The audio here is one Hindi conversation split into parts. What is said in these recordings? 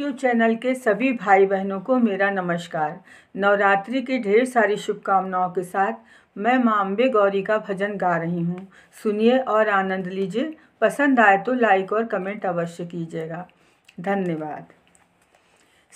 यूट्यूब चैनल के सभी भाई बहनों को मेरा नमस्कार नवरात्रि की ढेर सारी शुभकामनाओं के साथ मैं माँ अम्बे गौरी का भजन गा रही हूँ सुनिए और आनंद लीजिए पसंद आए तो लाइक और कमेंट अवश्य कीजिएगा धन्यवाद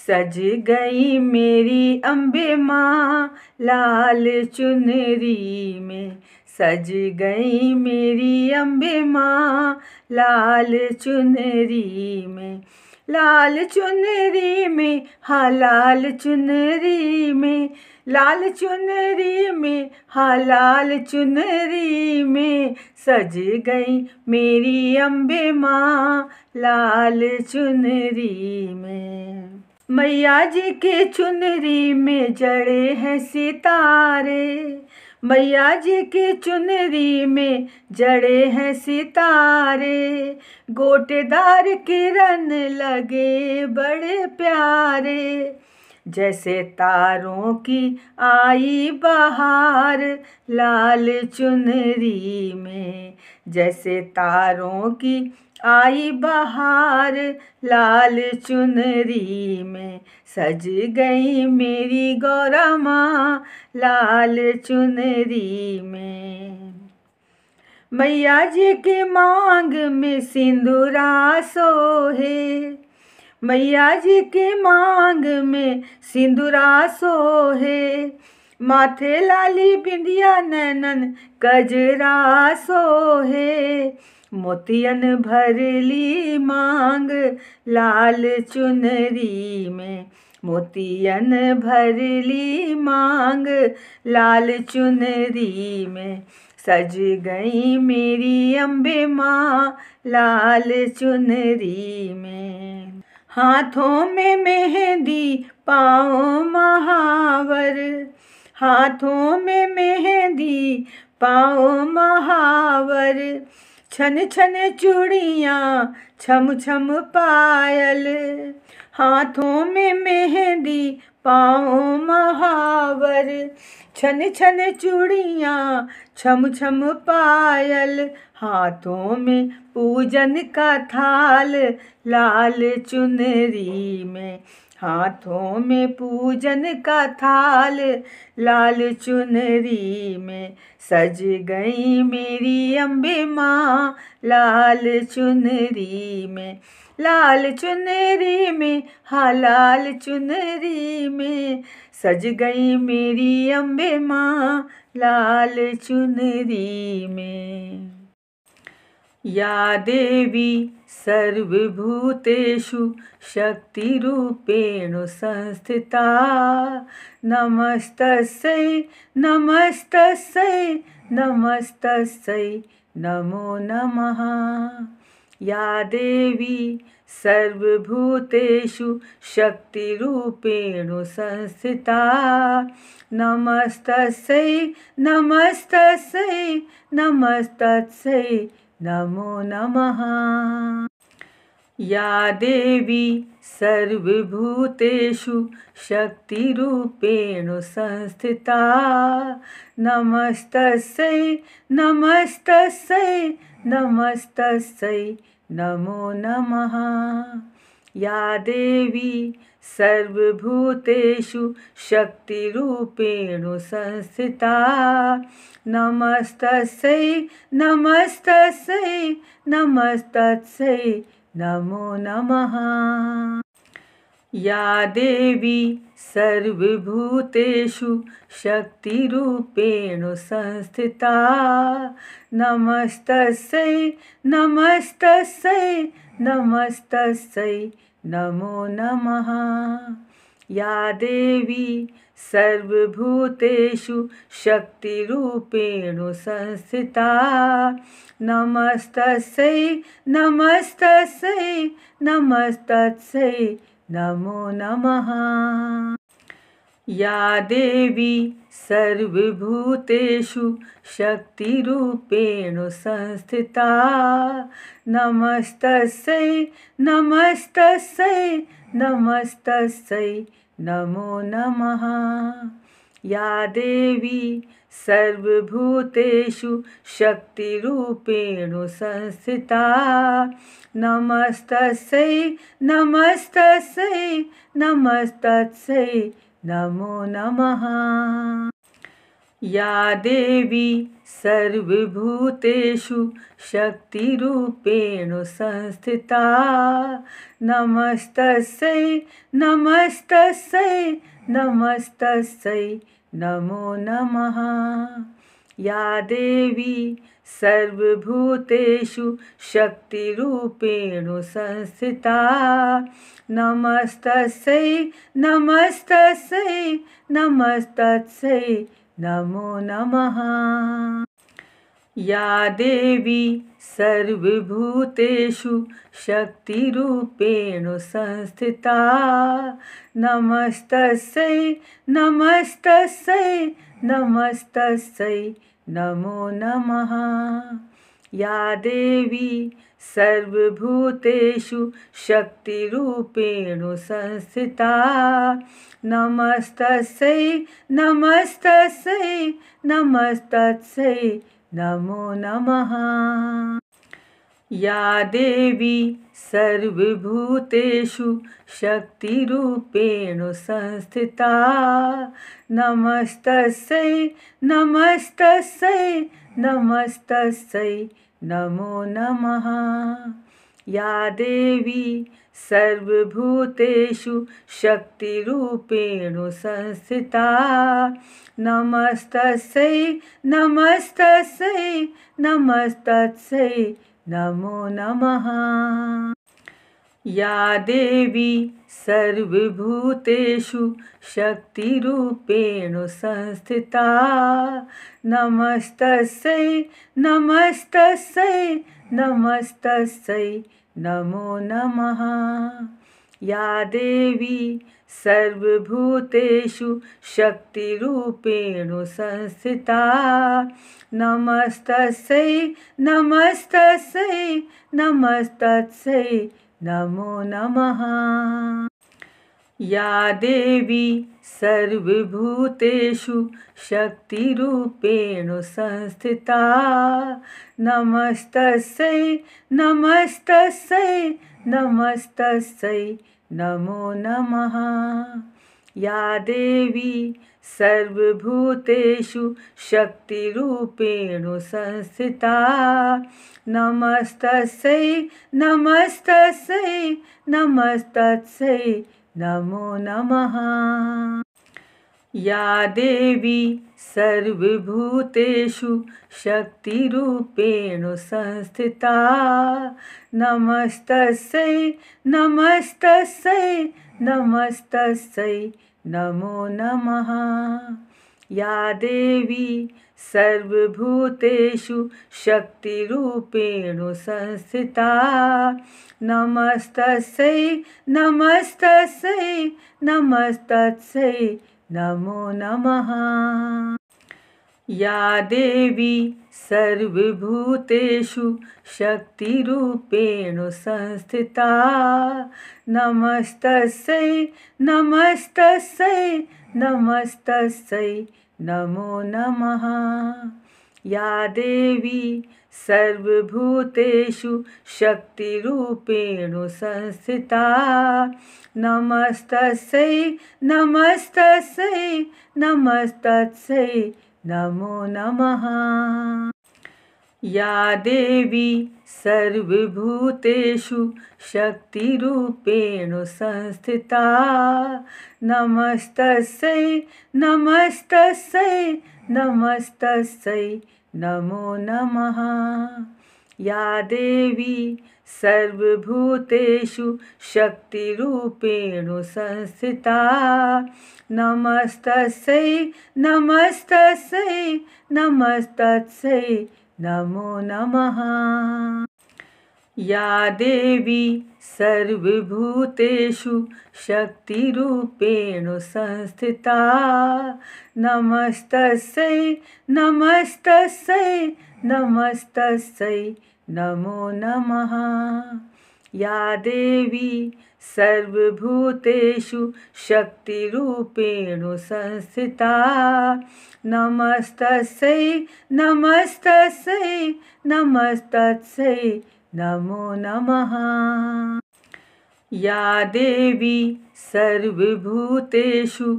सज गई मेरी अम्बे माँ लाल चुनरी में सज गई मेरी अम्बे माँ लाल चुनरी में लाल चुनरी में हा लाल चुनरी में लाल चुनरी में हा लाल चुनरी में सज गई मेरी अम्बे माँ लाल चुनरी में मैया जी के चुनरी में जड़े हैं सितारे मैया जी की चुनरी में जड़े हैं सितारे गोटेदार किरण लगे बड़े प्यारे जैसे तारों की आई बहार लाल चुनरी में जैसे तारों की आई बहार लाल चुनरी में सज गई मेरी गौरमा माँ लाल चुनरी में मैया जी के मांग में सिंदूरा सोहे मैया जी के मांग में सिंदूरा सोहे माथे लाली बिंदिया नैनन कजरा सोहे मोतियन भरली मांग लाल चुनरी में मोतियन भरली मांग लाल चुनरी में सज गई मेरी अम्बे माँ लाल चुनरी में हाथों में मेहंदी पाओ महावर हाथों में मेहंदी पाओ महावर छन छन चूड़ियाँ छम छम पायल हाथों में मेहंदी पाओ महावर छन छन चूड़ियाँ छम छम पायल हाथों में पूजन का थाल लाल चुनरी में हाथों में पूजन का थाल लाल चुनरी में सज गई मेरी अम्बे माँ लाल चुनरी में लाल चुनरी में हाँ लाल चुनरी में सज गई मेरी अम्बे माँ लाल चुनरी में या देवी सर्वभूतेषु शक्तिरूपेण संस्थिता नमस्तस्यै नमस्तस्यै नमस्तस्यै नमो नमः या देवी सर्वभूतेषु शक्तिरूपेण संस्थिता नमस्तस्यै नमस्तस्यै नमस्तस्यै नमो नमः या देवी सर्वभूतेषु शक्तिरूपेण संस्थिता नमस्तस्यै नमस्तस्यै नमस्तस्यै नमो नमः या देवी सर्वभूतेषु शक्तिरूपेण संस्थिता नमस्तस्यै नमस्तस्यै नमस्तस्यै नमो नमः या देवी सर्वभूतेषु शक्तिरूपेण संस्थिता नमस्तस्यै नमस्तस्यै नमस्तस्यै नमो नमः या देवी सर्वभूतेषु शक्तिरूपेण संस्थिता नमस्तस्यै नमस्तस्यै नमस्तस्यै नमो नमः या देवी सर्वभूतेषु शक्तिरूपेण संस्थिता नमस्तस्यै नमस्तस्यै नमस्तस्यै नमो नमः या देवी सर्वभूतेषु शक्तिरूपेण संस्थिता नमस्तस्यै नमस्तस्यै नमस्तस्यै नमो नमः या देवी सर्वभूतेषु शक्तिरूपेण संस्थिता नमस्तस्यै नमस्तस्यै नमस्तस्यै नमो नमः या देवी सर्वभूतेषु शक्तिरूपेण संस्थिता नमस्तस्यै नमस्तस्यै नमस्तस्यै नमो नमः या देवी सर्वभूतेषु शक्तिरूपेण संस्थिता नमस्तस्यै नमस्तस्यै नमस्तस्यै नमो नमः या देवी सर्वभूतेषु शक्तिरूपेण संस्थिता नमस्तस्यै नमस्तस्यै नमस्तस्यै नमो नमः या देवी सर्वभूतेषु शक्तिरूपेण संस्थिता नमस्तस्यै नमस्तस्यै नमस्तस्यै नमो नमः या देवी सर्वभूतेषु शक्तिरूपेण संस्थिता नमस्तस्यै नमस्तस्यै नमस्तस्यै नमो नमः या देवी सर्वभूतेषु शक्तिरूपेण संस्थिता नमस्तस्यै नमस्तस्यै नमस्तस्यै नमो नमः या देवी सर्वभूतेषु शक्तिरूपेण संस्थिता नमस्तस्यै नमस्तस्यै नमस्तस्यै नमो नमः या देवी सर्वभूतेषु शक्तिरूपेण संस्थिता नमस्तस्यै नमस्तस्यै नमस्तस्यै नमो नमः या देवी सर्वभूतेषु शक्तिरूपेण संस्थिता नमस्तस्यै नमस्तस्यै नमस्तस्यै नमो नमः या देवी सर्वभूतेषु शक्तिरूपेण संस्थिता नमस्तस्यै नमस्तस्यै नमस्तस्यै नमो नमः या देवी सर्वभूतेषु शक्तिरूपेण संस्थिता नमस्तस्यै नमस्तस्यै नमस्तस्यै नमो नमः या देवी सर्वभूतेषु शक्तिरूपेण संस्थिता नमस्तस्यै नमस्तस्यै नमस्तस्यै नमो नमः या देवी सर्वभूतेषु शक्तिरूपेण संस्थिता नमस्तस्यै नमस्तस्यै नमस्तस्यै नमो नमः या देवी सर्वभूतेषु शक्तिरूपेण संस्थिता नमस्तस्यै नमस्तस्यै नमस्तस्यै नमो नमः या देवी सर्वभूतेषु शक्तिरूपेण संस्थिता नमस्तस्यै नमस्तस्यै नमस्तस्यै नमो नमः या देवी सर्वभूतेषु शक्तिरूपेण संस्थिता नमस्तस्यै नमस्तस्यै नमस्तस्यै नमो नमः या देवी सर्वभूतेषु शक्तिरूपेण संस्थिता नमस्तस्यै नमस्तस्यै नमस्तस्यै नमो नमः या देवी सर्वभूतेषु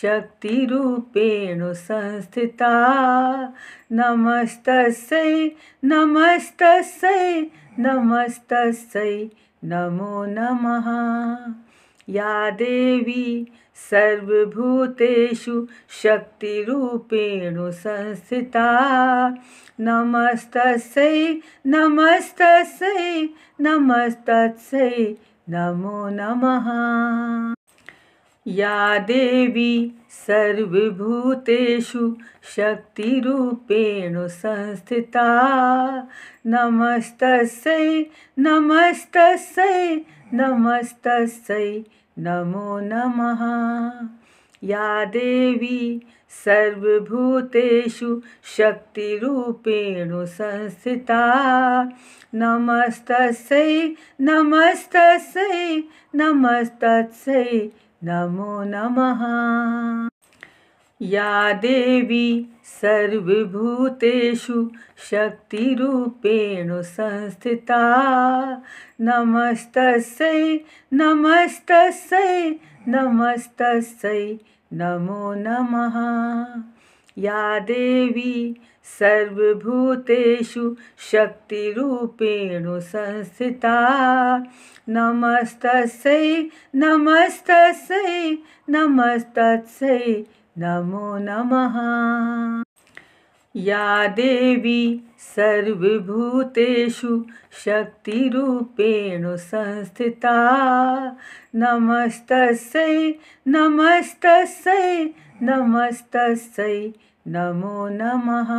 शक्तिरूपेण संस्थिता नमस्तस्यै नमस्तस्यै नमस्तस्यै नमो नमः या देवी सर्वभूतेषु शक्तिरूपेण संस्थिता नमस्तस्यै नमस्तस्यै नमस्तस्यै नमो नमः या देवी सर्वभूतेषु शक्तिरूपेण संस्थिता नमस्तस्यै नमस्तस्यै नमस्तस्यै नमो नमः या देवी सर्वभूतेषु शक्तिरूपेण संस्थिता नमस्तस्यै नमस्तस्यै नमस्तस्यै नमो नमः या देवी सर्वभूतेषु शक्तिरूपेण संस्थिता नमस्तस्यै नमस्तस्यै नमस्तस्यै नमो नमः या देवी सर्वभूतेषु शक्तिरूपेण संस्थिता नमस्तस्यै नमस्तस्यै नमस्तस्य नमो नमः या देवी सर्वभूतेषु शक्तिरूपेण संस्थिता नमस्तस्यै नमस्तस्यै नमस्तस्यै नमो नमः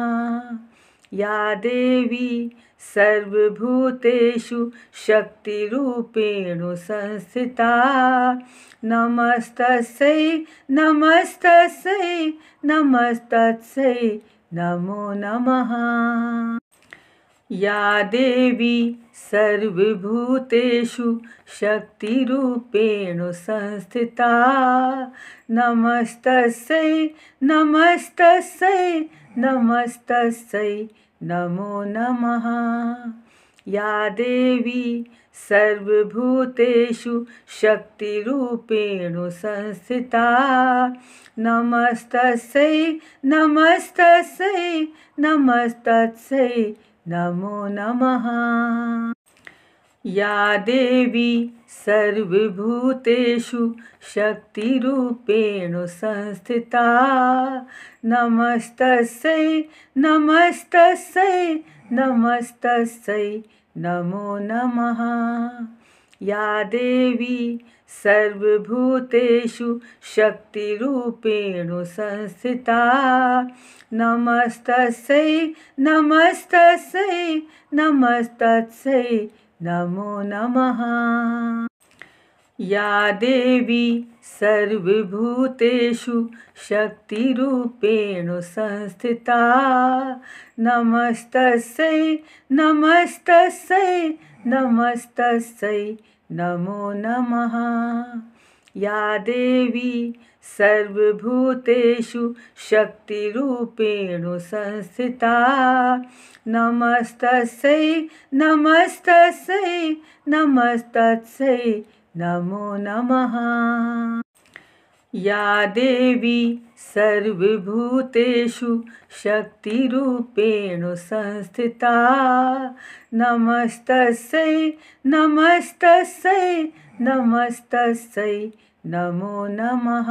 या देवी सर्वभूतेषु शक्तिरूपेण संस्थिता नमस्तस्यै नमस्तस्यै नमस्तस्यै नमो नमः या देवी सर्वभूतेषु शक्तिरूपेण संस्थिता नमस्तस्यै नमस्तस्यै नमस्तस्यै नमो नमः या देवी सर्वभूतेषु शक्तिरूपेण संस्थिता नमस्तस्यै नमस्तस्यै नमस्तस्यै नमो नमः या देवी सर्वभूतेषु शक्तिरूपेण संस्थिता नमस्तस्यै नमस्तस्यै नमस्तस्यै नमो नमः या देवी सर्वभूतेषु शक्तिरूपेण संस्थिता नमस्तस्यै नमस्तस्यै नमस्तस्यै नमो नमः या देवी सर्वभूतेषु शक्तिरूपेण संस्थिता नमस्तस्यै नमस्तस्यै नमस्तस्यै नमो नमः या देवी सर्वभूतेषु शक्तिरूपेण संस्थिता नमस्तस्यै नमस्तस्यै नमस्तस्यै नमो नमः या देवी सर्वभूतेषु शक्तिरूपेण संस्थिता नमस्तस्यै नमस्तस्यै नमस्तस्यै नमो नमः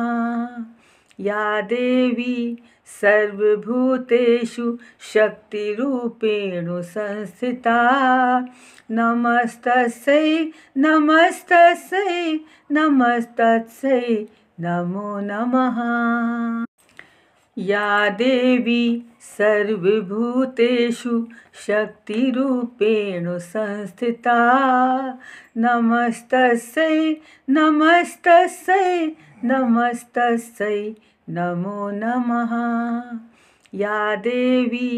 या देवी सर्वभूतेषु शक्तिरूपेण संस्थिता नमस्तस्यै नमस्तस्यै नमस्तस्यै नमो नमः या देवी सर्वभूतेषु शक्तिरूपेण संस्थिता नमस्तस्यै नमस्तस्यै नमस्तस्यै नमो नमः या देवी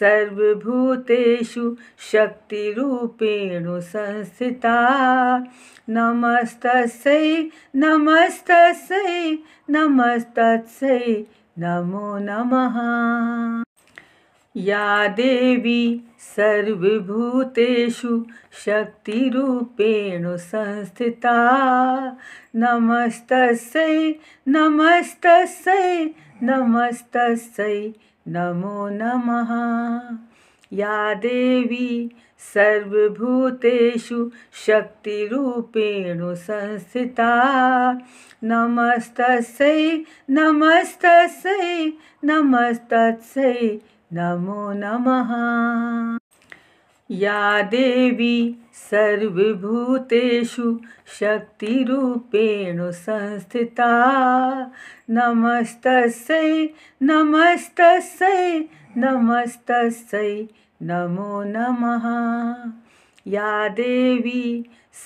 सर्वभूतेषु शक्तिरूपेण संस्थिता नमस्तस्यै नमस्तस्यै नमस्तस्यै नमो नमः या देवी सर्वभूतेषु शक्तिरूपेण संस्थिता नमस्तस्यै नमस्तस्यै नमस्तस्यै नमो नमः या देवी सर्वभूतेषु शक्तिरूपेण संस्थिता नमस्तस्यै नमस्तस्यै नमस्तस्यै नमो नमः या देवी सर्वभूतेषु शक्तिरूपेण संस्थिता नमस्तस्यै नमस्तस्यै नमस्तस्यै नमो नमः या देवी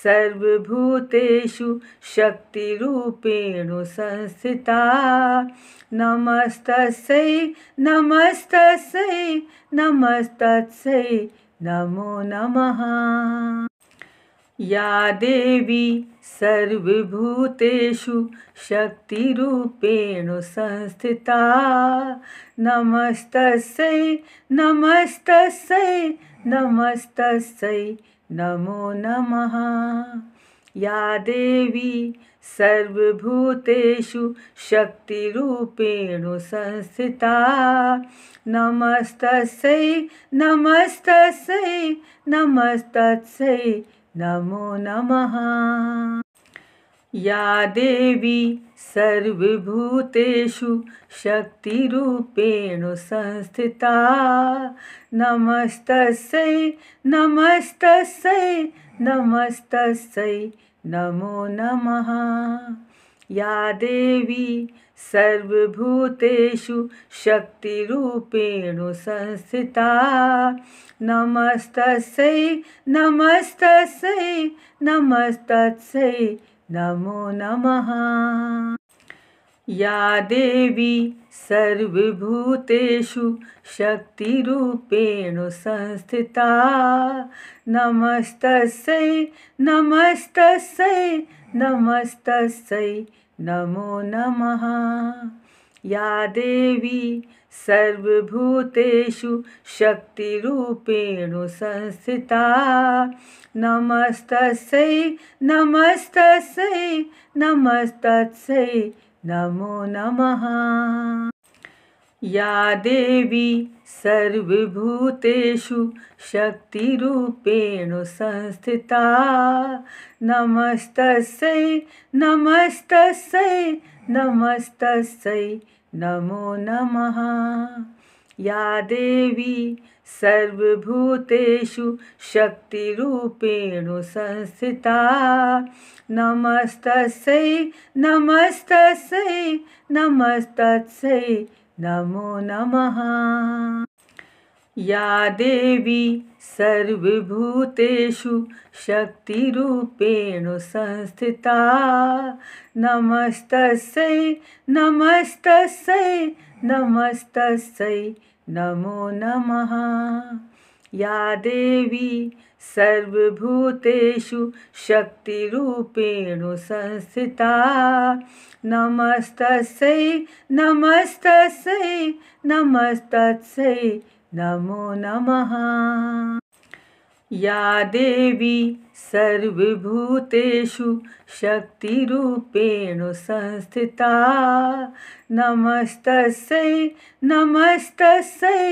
सर्वभूतेषु शक्तिरूपेण संस्थिता नमस्तस्यै नमस्तस्यै नमस्तस्यै नमो नमः या देवी सर्वभूतेषु शक्तिरूपेण संस्थिता नमस्तस्यै नमस्तस्यै नमस्तस्यै नमो नमः या देवी सर्वभूतेषु शक्तिरूपेण संस्थिता नमस्तस्यै नमस्तस्यै नमस्तस्यै नमो नमः या देवी सर्वभूतेषु शक्तिरूपेण संस्थिता नमस्तस्यै नमस्तस्य नमस्तस्यै नमो नमः या देवी सर्वभूतेषु शक्तिरूपेण संस्थिता नमस्तस्यै नमस्तस्यै नमस्तस्यै नमो नमः या देवी सर्वभूतेषु शक्तिरूपेण संस्थिता नमस्तस्यै नमस्तस्य नमस्तस्यै नमो नमः या देवी सर्वभूतेषु शक्तिरूपेण संस्थिता नमस्तस्यै नमस्तस्यै नमस्तस्यै नमो नमः या देवी सर्वभूतेषु शक्तिरूपेण संस्थिता नमस्तस्यै नमस्तस्यै नमस्तस्यै नमो नमः या देवी सर्वभूतेषु शक्तिरूपेण संस्थिता नमस्तस्यै नमस्तस्यै नमस्तस्यै नमो नमः या देवी सर्वभूतेषु शक्तिरूपेण संस्थिता नमस्तस्यै नमस्तस्यै नमस्तस्यै नमो नमः या देवी सर्वभूतेषु शक्तिरूपेण संस्थिता नमस्तस्यै नमस्तस्यै नमस्तस्यै नमो नमः या देवी सर्वभूतेषु शक्तिरूपेण संस्थिता नमस्तस्यै नमस्तस्यै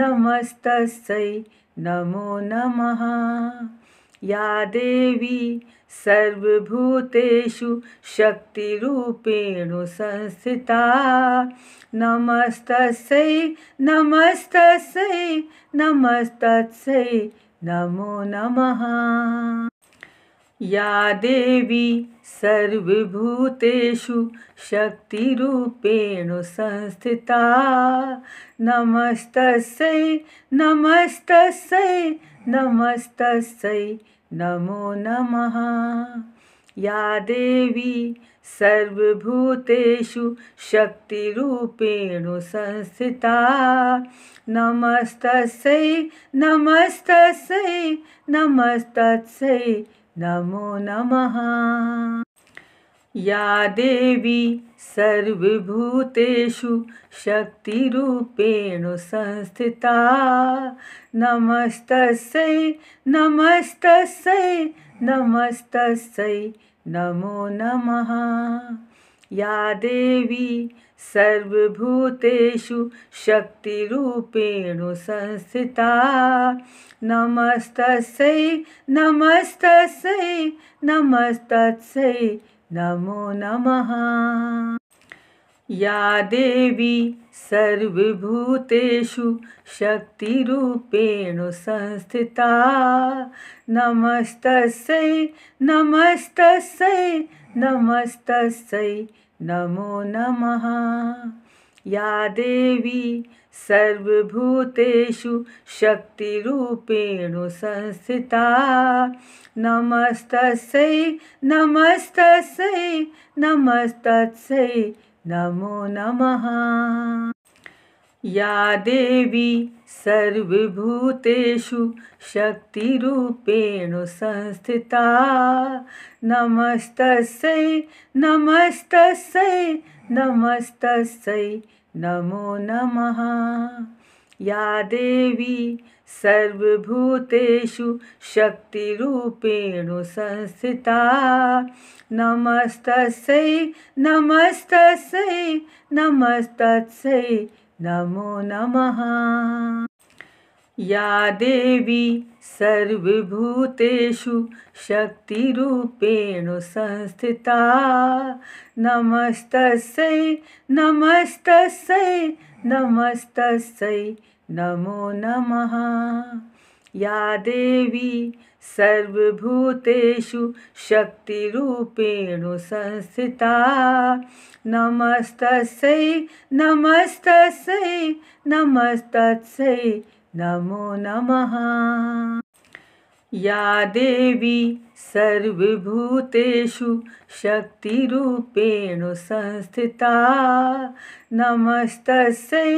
नमस्तस्यै नमो नमः या देवी सर्वभूतेषु शक्तिरूपेण संस्थिता नमस्तस्यै नमस्तस्यै नमस्तस्यै नमो नमः या देवी सर्वभूतेषु शक्तिरूपेण संस्थिता नमस्तस्यै नमस्तस्यै नमस्तस्यै नमो नमः या देवी सर्वभूतेषु शक्तिरूपेण संस्थिता नमस्तस्यै नमस्तस्यै नमस्तस्यै नमो नमः या देवी सर्वभूतेषु शक्तिरूपेण संस्थिता नमस्तस्यै नमस्तस्यै नमस्तस्यै नमो नमः या देवी सर्वभूतेषु शक्तिरूपेण संस्थिता नमस्तस्यै नमस्तस्यै नमस्तस्यै नमो नमः या देवी सर्वभूतेषु शक्तिरूपेण संस्थिता नमस्तस्यै नमस्तस्यै नमस्तस्यै नमो नमः या देवी सर्वभूतेषु शक्तिरूपेण संस्थिता नमस्तस्यै नमस्तस्यै नमस्तस्यै नमो नमः या देवी सर्वभूतेषु शक्तिरूपेण संस्थिता नमस्तस्यै नमस्तस्यै नमस्तस्यै नमो नमः या देवी सर्वभूतेषु शक्तिरूपेण संस्थिता नमस्तस्यै नमस्तस्यै नमस्तस्यै नमो नमः या देवी सर्वभूतेषु शक्तिरूपेण संस्थिता नमस्तस्यै नमस्तस्यै नमस्त नमो नमः या देवी सर्वभूतेषु शक्तिरूपेण संस्थिता नमस्तस्यै नमस्तस्यै नमस्तस्यै नमो नमः या देवी सर्वभूतेषु शक्तिरूपेण संस्थिता नमस्तस्यै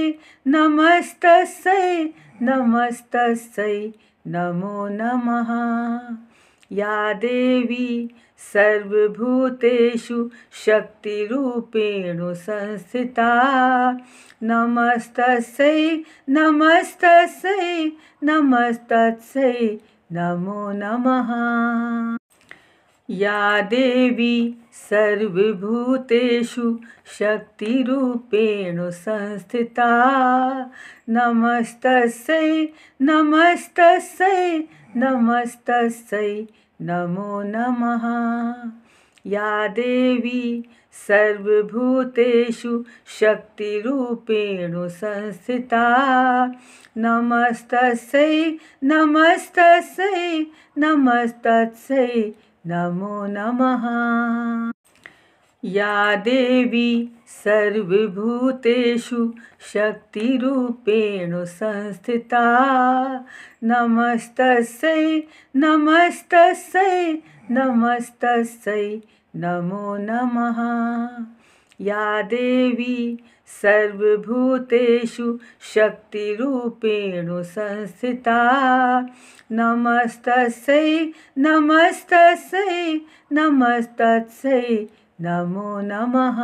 नमस्तस्य नमस्त नमो नमः या देवी सर्वभूतेषु शक्तिरूपेण संस्थिता नमस्तस्यै नमस्तस्यै नमस्तस्यै नमो नमः या देवी सर्वभूतेषु शक्तिरूपेण संस्थिता नमस्तस्यै नमस्तस्यै नमस्तस्यै नमो नमः या देवी सर्वभूतेषु शक्तिरूपेण संस्थिता नमस्तस्यै नमस्तस्यै नमस्तस्यै नमो नमः या देवी सर्वभूतेषु शक्तिरूपेण संस्थिता नमस्तस्यै नमस्तस्यै नमस्तस्यै नमो नमः या देवी सर्वभूतेषु शक्तिरूपेण संस्थिता नमस्तस्यै नमस्तस्यै नमस्तस्यै नमो नमः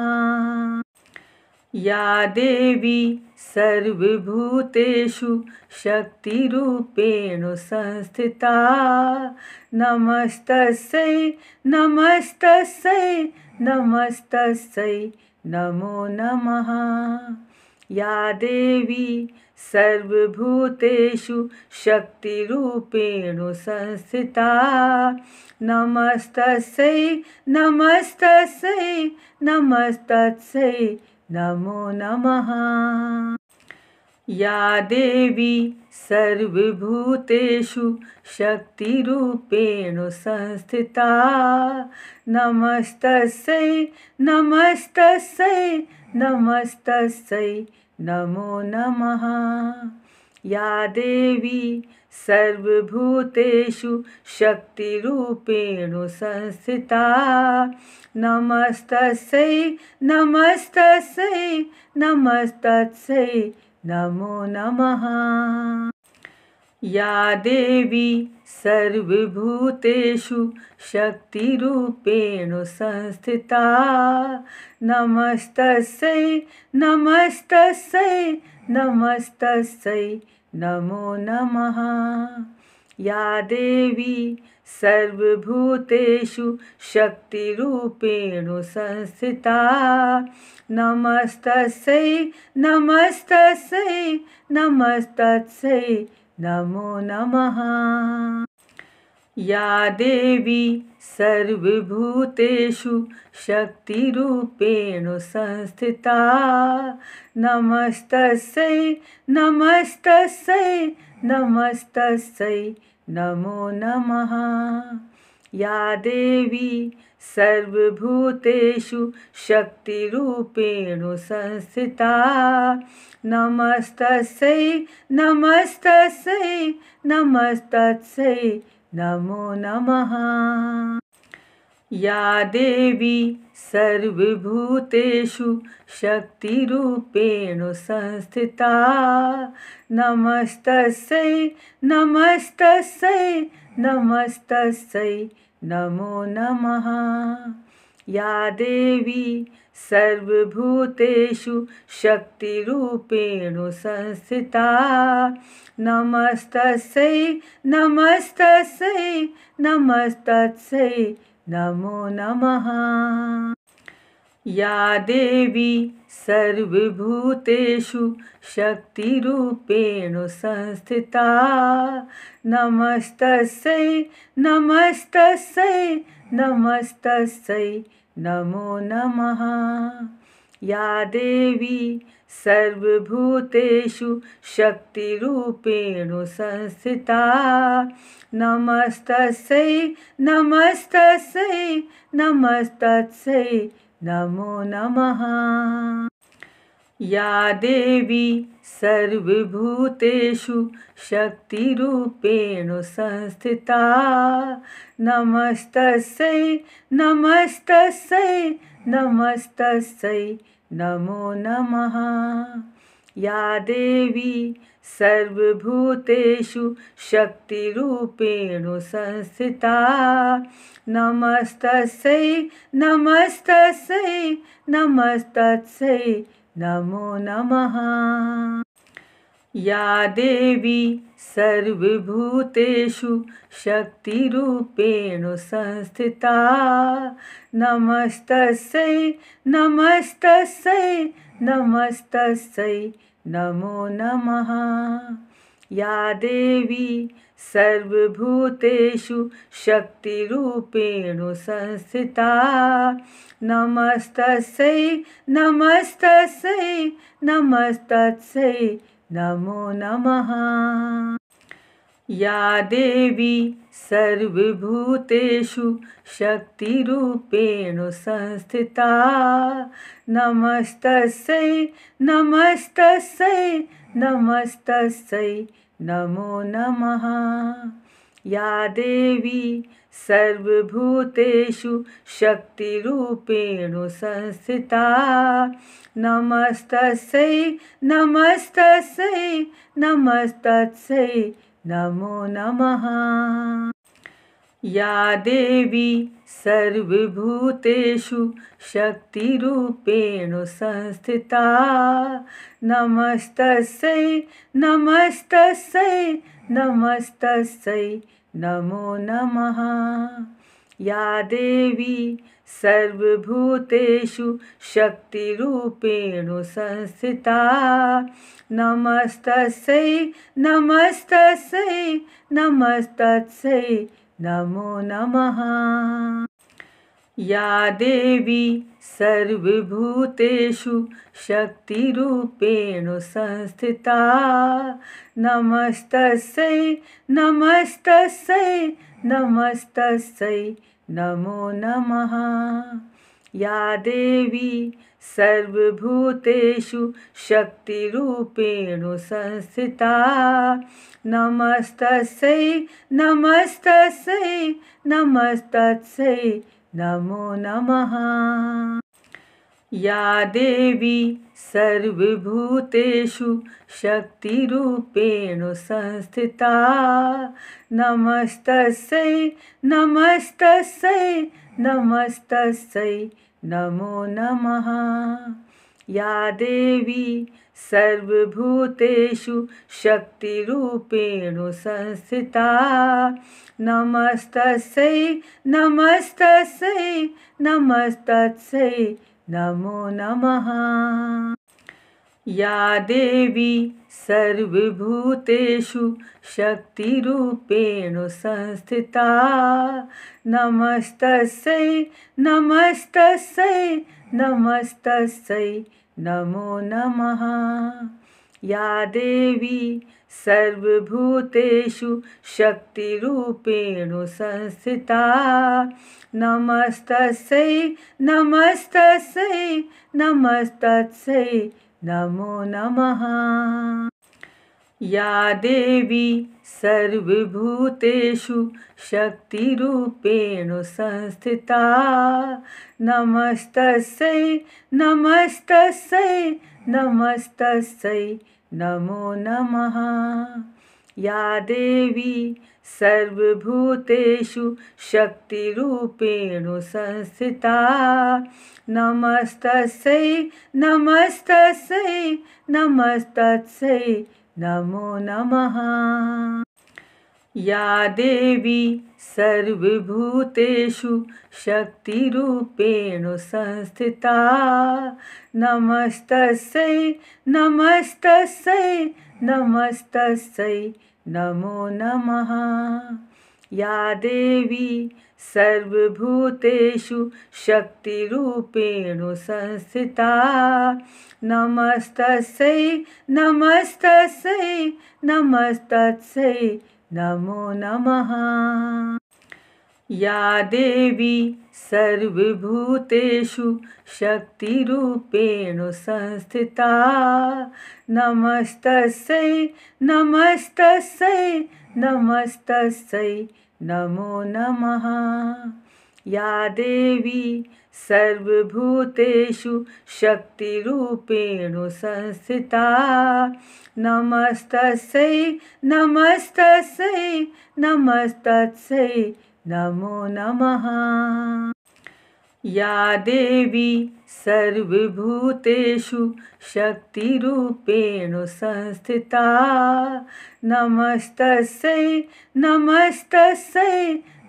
या देवी सर्वभूतेषु शक्तिरूपेण संस्थिता नमस्तस्यै नमस्तस्यै नमस्तस्यै नमो नमः या देवी सर्वभूतेषु शक्तिरूपेण संस्थिता नमस्तस्यै नमस्तस्यै नमस्तस्यै नमो नमः या देवी सर्वभूतेषु शक्तिरूपेण संस्थिता नमस्तस्यै नमस्तस्यै नमस्तस्यै नमो नमः या देवी सर्वभूतेषु शक्तिरूपेण संस्थिता नमस्तस्यै नमस्तस्यै नमस्तस्यै नमो नमः या देवी सर्वभूतेषु शक्तिरूपेण संस्थिता नमस्तस्यै नमस्तस्यै नमस्तस्यै नमो नमः या देवी सर्वभूतेषु शक्तिरूपेण संस्थिता नमस्तस्यै नमस्तस्यै नमस्तस्यै नमो नमः या देवी सर्वभूतेषु शक्तिरूपेण संस्थिता नमस्तस्यै नमस्तस्यै नमस्तस्यै नमो नमः या देवी सर्वभूतेषु शक्तिरूपेण संस्थिता नमस्तस्यै नमस्तस्यै नमस्तस्यै नमो नमः या देवी सर्वभूतेषु शक्तिरूपेण संस्थिता नमस्तस्यै नमस्तस्यै नमस्तस्यै नमो नमः या देवी सर्वभूतेषु शक्तिरूपेण संस्थिता नमस्तस्यै नमस्तस्यै नमस्तस्यै नमो नमः या देवी सर्वभूतेषु शक्तिरूपेण संस्थिता नमस्तस्यै नमस्तस्यै नमस्तस्यै नमो नमः या देवी सर्वभूतेषु शक्तिरूपेण संस्थिता नमस्तस्यै नमस्तस्यै नमस्तस्यै नमो नमः या देवी सर्वभूतेषु शक्तिरूपेण संस्थिता नमस्तस्यै नमस्तस्यै नमस्तस्यै नमो नमः या देवी सर्वभूतेषु शक्तिरूपेण संस्थिता नमस्तस्यै नमस्तस्यै नमस्तस्यै नमो नमः या देवी सर्वभूतेषु शक्तिरूपेण संस्थिता नमस्तस्यै नमस्तस्यै नमस्तस्यै नमो नमः या देवी सर्वभूतेषु शक्तिरूपेण संस्थिता नमस्तस्यै नमस्तस्यै नमस्तस्यै नमो नमः या देवी सर्वभूतेषु शक्तिरूपेण संस्थिता नमस्तस्यै नमस्तस्यै नमस्तस्यै नमो नमः या देवी सर्वभूतेषु शक्तिरूपेण संस्थिता नमस्तस्यै नमस्तस्यै नमस्तस्यै नमो नमः या देवी सर्वभूतेषु शक्तिरूपेण संस्थिता नमस्तस्यै नमस्तस्यै नमस्तस्यै नमो नमः या देवी सर्वभूतेषु शक्तिरूपेण संस्थिता नमस्तस्यै नमस्तस्यै नमस्तस्यै नमो नमः या देवी सर्वभूतेषु शक्तिरूपेण संस्थिता नमस्तस्यै नमस्तस्यै नमस्तस्यै नमो नमः या देवी सर्वभूतेषु शक्तिरूपेण संस्थिता नमस्तस्यै नमस्तस्यै नमस्तस्यै नमो नमः या देवी सर्वभूतेषु शक्तिरूपेण संस्थिता नमस्तस्यै नमस्तस्यै नमस्तस्यै नमो नमः या देवी सर्वभूतेषु शक्तिरूपेण संस्थिता नमस्तस्यै नमस्तस्यै नमस्तस्यै नमो नमः या देवी सर्वभूतेषु शक्तिरूपेण संस्थिता नमस्तस्यै नमस्तस्यै नमस्तस्यै नमो नमः या देवी सर्वभूतेषु शक्तिरूपेण संस्थिता नमस्तस्यै नमस्तस्यै नमस्तस्यै नमो नमः या देवी सर्वभूतेषु शक्तिरूपेण संस्थिता नमस्तस्यै नमस्तस्यै नमस्तस्यै नमो नमः या देवी सर्वभूतेषु शक्तिरूपेण संस्थिता नमस्तस्यै नमस्तस्यै नमस्तस्यै नमो नमः या देवी सर्वभूतेषु शक्तिरूपेण संस्थिता नमस्तस्यै नमस्तस्यै नमस्तस्यै नमो नमः या देवी सर्वभूतेषु शक्तिरूपेण संस्थिता नमस्तस्यै नमस्तस्यै नमस्तस्यै नमो नमः या देवी सर्वभूतेषु शक्तिरूपेण संस्थिता नमस्तस्यै नमस्तस्यै नमस्तस्यै नमो नमः या देवी सर्वभूतेषु शक्तिरूपेण संस्थिता नमस्तस्यै नमस्तस्यै नमस्तस्यै नमो नमः या देवी सर्वभूतेषु शक्तिरूपेण संस्थिता नमस्तस्यै नमस्तस्यै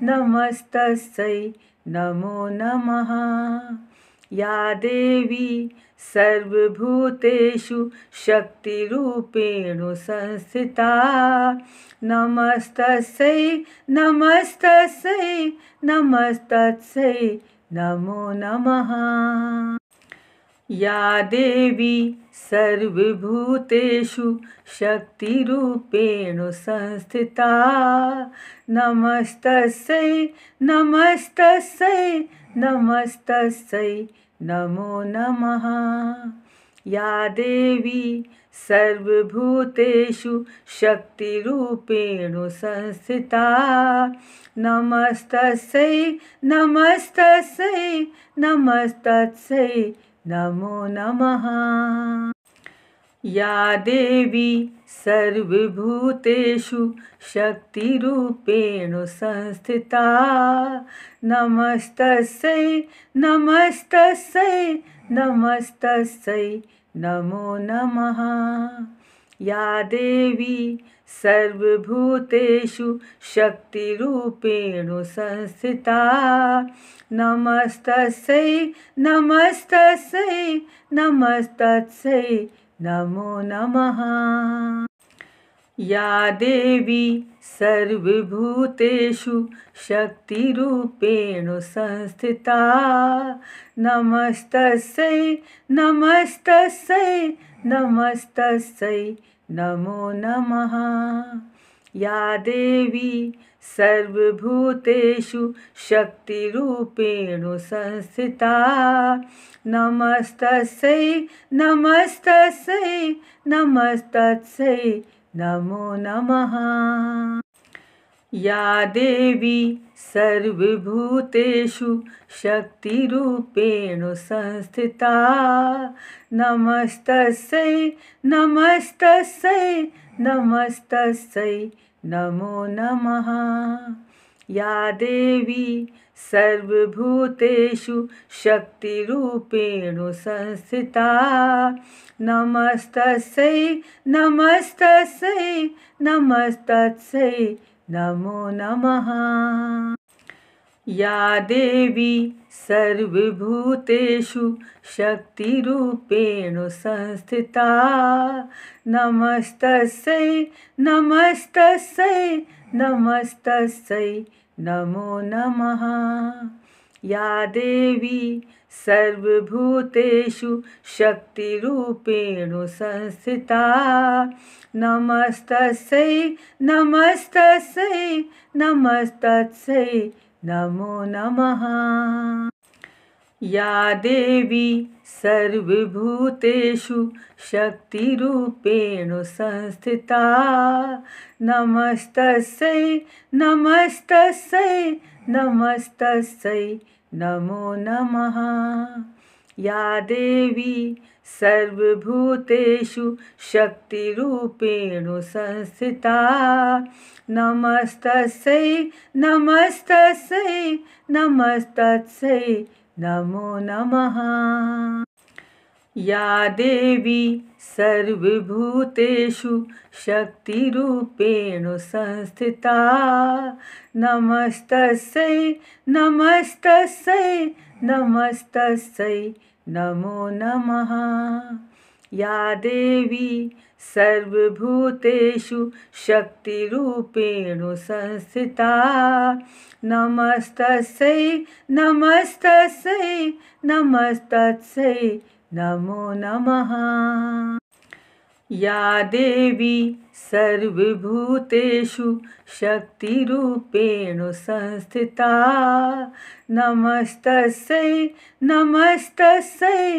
नमस्तस्यै नमो नमः या देवी सर्वभूतेषु शक्तिरूपेण संस्थिता नमस्तस्यै नमस्तस्यै नमस्तस्यै नमो नमः या देवी सर्वभूतेषु शक्तिरूपेण संस्थिता नमस्तस्यै नमस्तस्यै नमस्तस्यै नमो नमः या देवी सर्वभूतेषु शक्तिरूपेण संस्थिता नमस्तस्यै नमस्तस्यै नमस्तस्यै नमो नमः या देवी सर्वभूतेषु शक्तिरूपेण संस्थिता नमस्तस्यै नमस्तस्यै नमस्तस्यै नमो नमः या देवी सर्वभूतेषु शक्तिरूपेण संस्थिता नमस्तस्यै नमस्तस्यै नमस्तस्यै नमो नमः या देवी सर्वभूतेषु शक्तिरूपेण संस्थिता नमस्तस्यै नमस्तस्यै नमस्तस्यै नमो नमः या देवी सर्वभूतेषु शक्तिरूपेण संस्थिता नमस्तस्यै नमस्तस्यै नमस्तस्यै नमो नमः या देवी सर्वभूतेषु शक्तिरूपेण संस्थिता नमस्तस्यै नमस्तस्यै नमस्तस्यै नमो नमः या देवी सर्वभूतेषु शक्तिरूपेण संस्थिता नमस्तस्यै नमस्तस्यै नमस्तस्यै नमो नमः या देवी सर्वभूतेषु शक्तिरूपेण संस्थिता नमस्तस्यै नमस्तस्यै नमस्तस्यै नमो नमः या देवी सर्वभूतेषु शक्तिरूपेण संस्थिता नमस्तस्यै नमस्तस्यै नमस्तस्यै नमो नमः या देवी सर्वभूतेषु शक्तिरूपेण संस्थिता नमस्तस्यै नमस्तस्यै नमस्तस्यै नमो नमः या देवी सर्वभूतेषु शक्तिरूपेण संस्थिता नमस्तस्यै नमस्तस्यै नमस्तस्यै नमो नमः या देवी सर्वभूतेषु शक्तिरूपेण संस्थिता नमस्तस्यै नमस्तस्यै नमस्तस्यै नमो नमः या देवी सर्वभूतेषु शक्तिरूपेण संस्थिता नमस्तस्यै नमस्तस्यै नमस्तस्यै नमो नमः या देवी सर्वभूतेषु शक्तिरूपेण संस्थिता नमस्तस्यै नमस्तस्यै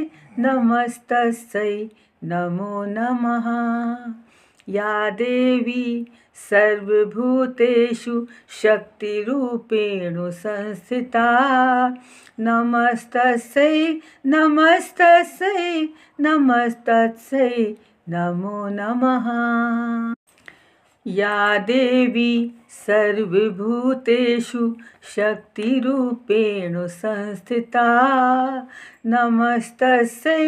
नमस्तस्यै नमो नमः या देवी सर्वभूतेषु शक्तिरूपेण संस्थिता नमस्तस्यै नमस्तस्यै नमस्तस्यै नमो नमः या देवी सर्वभूतेषु शक्तिरूपेण संस्थिता नमस्तस्यै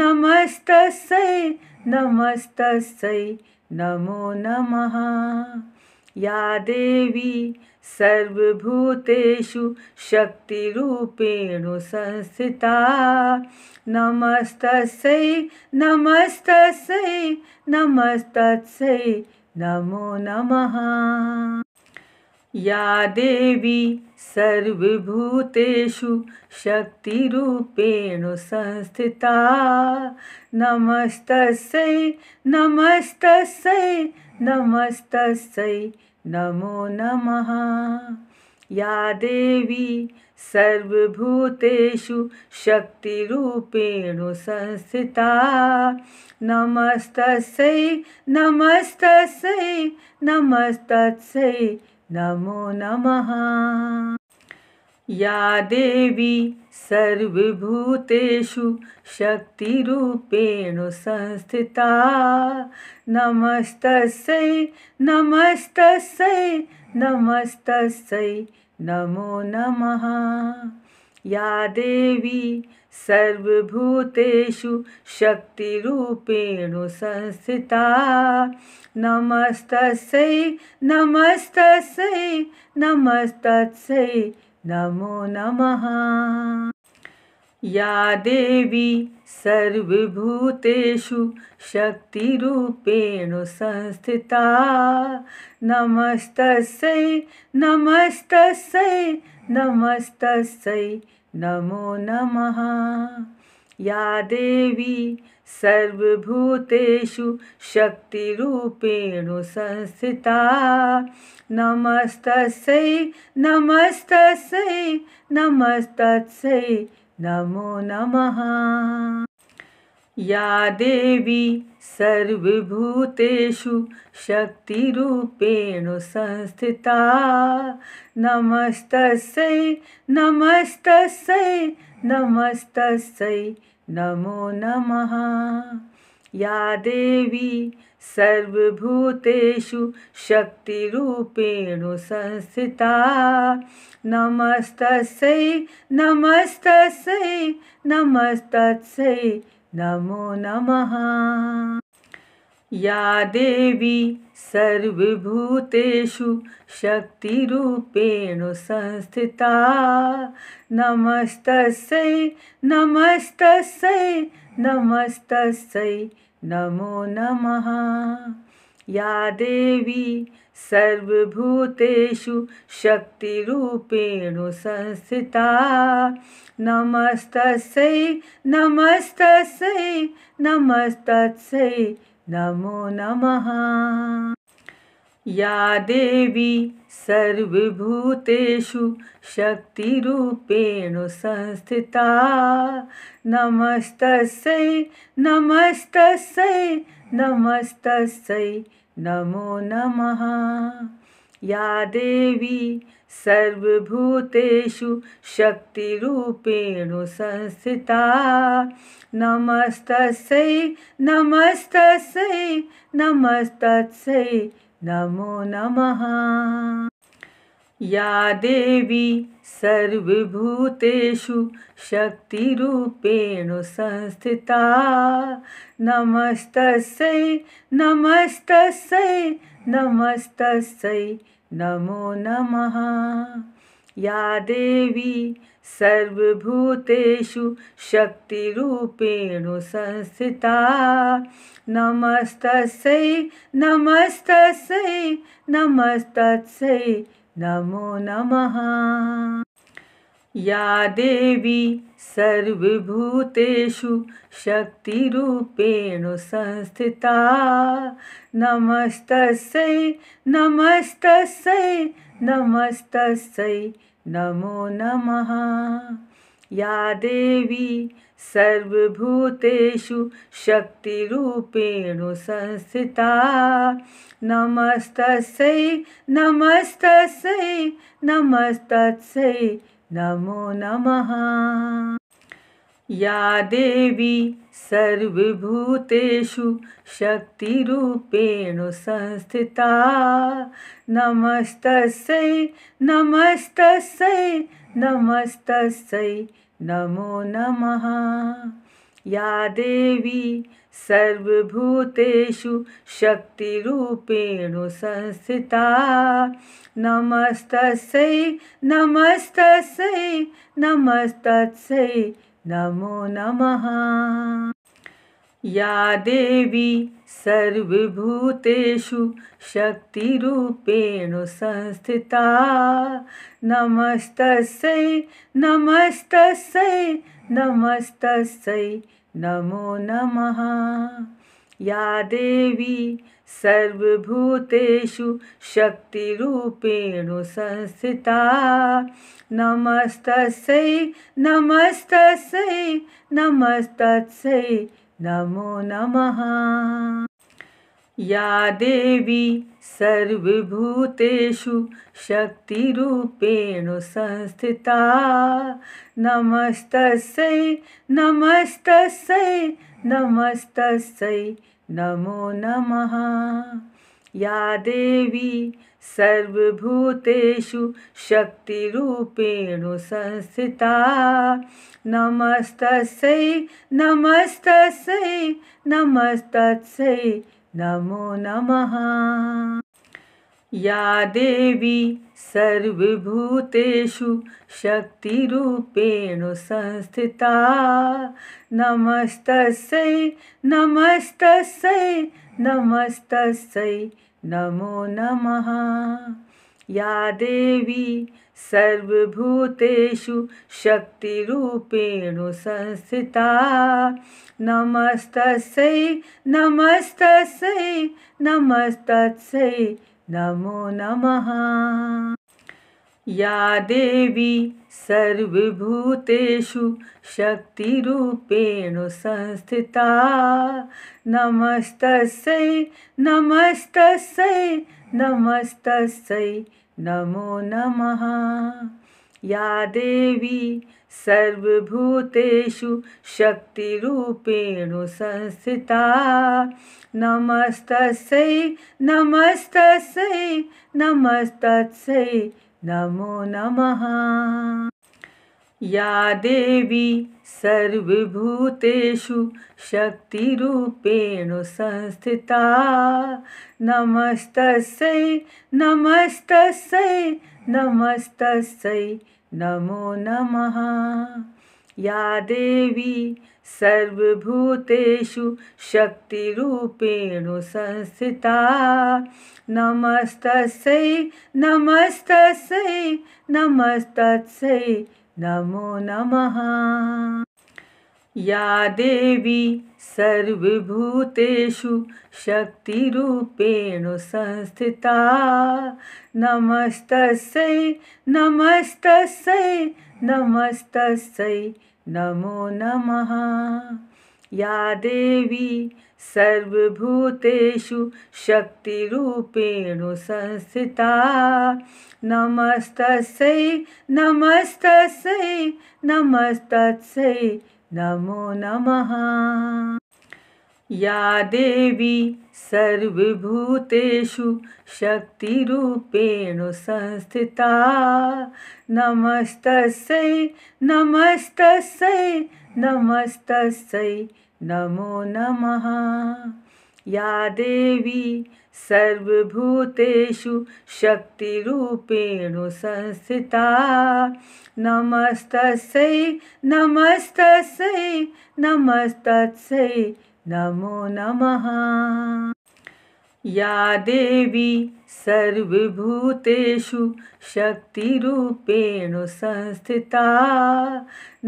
नमस्तस्यै नमस्तस्यै नमो नमः या देवी सर्वभूतेषु शक्तिरूपेण संस्थिता नमस्तस्यै नमस्तस्यै नमस्तस्यै नमो नमः या देवी सर्वभूतेषु शक्तिरूपेण संस्थिता नमस्तस्यै नमस्तस्यै नमस्तस्यै नमो नमः या देवी सर्वभूतेषु शक्तिरूपेण संस्थिता नमस्तस्यै नमस्तस्यै नमस्तस्यै नमो नमः या देवी सर्वभूतेषु शक्तिरूपेण संस्थिता नमस्तस्यै नमस्तस्यै नमस्तस्यै नमो नमः या देवी सर्वभूतेषु शक्तिरूपेण संस्थिता नमस्तस्यै नमस्तस्य नमस्तस्य नमो नमः या देवी सर्वभूतेषु शक्तिरूपेण संस्थिता नमस्तस्यै नमस्तस्यै नमस्तस्यै नमो नमः या देवी सर्वभूतेषु शक्तिरूपेण संस्थिता नमस्तस्यै नमस्तस्यै नमस्तस्यै नमो नमः या देवी सर्वभूतेषु शक्तिरूपेण संस्थिता नमस्तस्यै नमस्तस्यै नमस्तस्यै नमो नमः या देवी सर्वभूतेषु शक्तिरूपेण संस्थिता नमस्तस्यै नमस्तस्यै नमस्तस्यै नमो नमः या देवी सर्वभूतेषु शक्तिरूपेण संस्थिता नमस्तस्यै नमस्तस्यै नमस्तस्यै नमो नमः या देवी सर्वभूतेषु शक्तिरूपेण संस्थिता नमस्तस्यै नमस्तस्यै नमस्तस्यै नमो नमः या देवी सर्वभूतेषु शक्तिरूपेण संस्थिता नमस्तस्यै नमस्तस्यै नमस्तस्यै नमो नमः या देवी सर्वभूतेषु शक्तिरूपेण संस्थिता नमस्तस्यै नमस्तस्यै नमस्तस्यै नमो नमः या देवी सर्वभूतेषु शक्तिरूपेण संस्थिता नमस्तस्यै नमस्तस्यै नमस्तस्यै नमो नमः या देवी सर्वभूतेषु शक्तिरूपेण संस्थिता नमस्तस्यै नमस्तस्यै नमस्तस्यै नमो नमः या देवी सर्वभूतेषु शक्तिरूपेण संस्थिता नमस्तस्यै नमस्तस्यै नमस्तस्यै नमो नमः या देवी सर्वभूतेषु शक्तिरूपेण संस्थिता नमस्तस्यै नमस्तस्यै नमस्तस्यै नमो नमः या देवी सर्वभूतेषु शक्तिरूपेण संस्थिता नमस्तस्यै नमस्तस्यै नमस्तस्यै नमो नमः या देवी सर्वभूतेषु शक्तिरूपेण संस्थिता नमस्तस्यै नमस्तस्यै नमस्तस्यै नमो नमः या देवी सर्वभूतेषु शक्तिरूपेण संस्थिता नमस्तस्यै नमस्तस्यै नमस्तस्यै नमो नमः या देवी सर्वभूतेषु शक्तिरूपेण संस्थिता नमस्तस्यै नमस्तस्यै नमस्तस्यै नमो नमः या देवी सर्वभूतेषु शक्तिरूपेण संस्थिता नमस्तस्यै नमस्तस्यै नमस्तस्यै नमो नमः या देवी सर्वभूतेषु शक्तिरूपेण संस्थिता नमस्तस्यै नमस्तस्यै नमस्तस्यै नमो नमः या देवी सर्वभूतेषु शक्तिरूपेण संस्थिता नमस्तस्यै नमस्तस्यै नमस्तस्यै नमो नमः या देवी सर्वभूतेषु शक्तिरूपेण संस्थिता नमस्तस्यै नमस्तस्यै नमस्तस्यै नमो नमः या देवी सर्वभूतेषु शक्तिरूपेण संस्थिता नमस्तस्यै नमस्तस्यै नमस्तस्यै नमो नमः या देवी सर्वभूतेषु शक्तिरूपेण संस्थिता नमस्तस्यै नमस्तस्यै नमस्तस्यै नमो नमः या देवी सर्वभूतेषु शक्तिरूपेण संस्थिता नमस्तस्यै नमस्तस्यै नमस्तस्यै नमो नमः या देवी सर्वभूतेषु शक्तिरूपेण संस्थिता नमस्तस्यै नमस्तस्यै नमस्तस्यै नमो नमः या देवी सर्वभूतेषु शक्तिरूपेण संस्थिता नमस्तस्यै नमस्तस्यै नमस्तस्यै नमो नमः या देवी सर्वभूतेषु शक्तिरूपेण संस्थिता नमस्तस्यै नमस्तस्यै नमस्तस्यै नमो नमः या देवी सर्वभूतेषु शक्तिरूपेण संस्थिता नमस्तस्यै नमस्तस्यै नमस्तस्यै नमो नमः या देवी सर्वभूतेषु शक्तिरूपेण संस्थिता नमस्तस्यै नमस्तस्यै नमस्तस्यै नमो नमः या देवी सर्वभूतेषु शक्तिरूपेण संस्थिता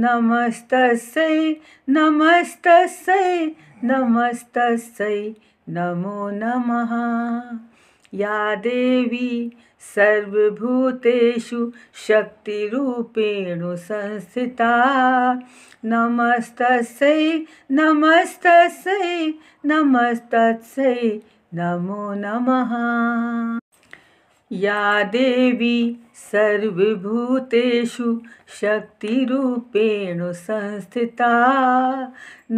नमस्तस्यै नमस्तस्यै नमस्तस्यै नमो नमः या देवी सर्वभूतेषु शक्तिरूपेण संस्थिता नमस्तस्यै नमस्तस्यै नमस्तस्यै नमो नमः या देवी सर्वभूतेषु शक्तिरूपेण संस्थिता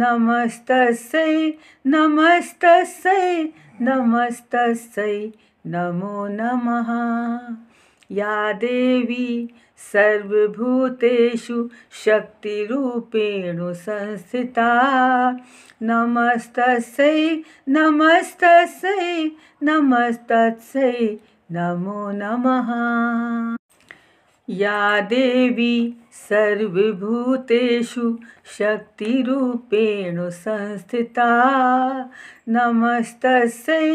नमस्तस्यै नमस्तस्यै नमस्तस्यै नमो नमः या देवी सर्वभूतेषु शक्तिरूपेण संस्थिता नमस्तस्यै नमस्तस्यै नमस्तस्यै नमो नमः या देवी सर्वभूतेषु शक्तिरूपेण संस्थिता नमस्तस्यै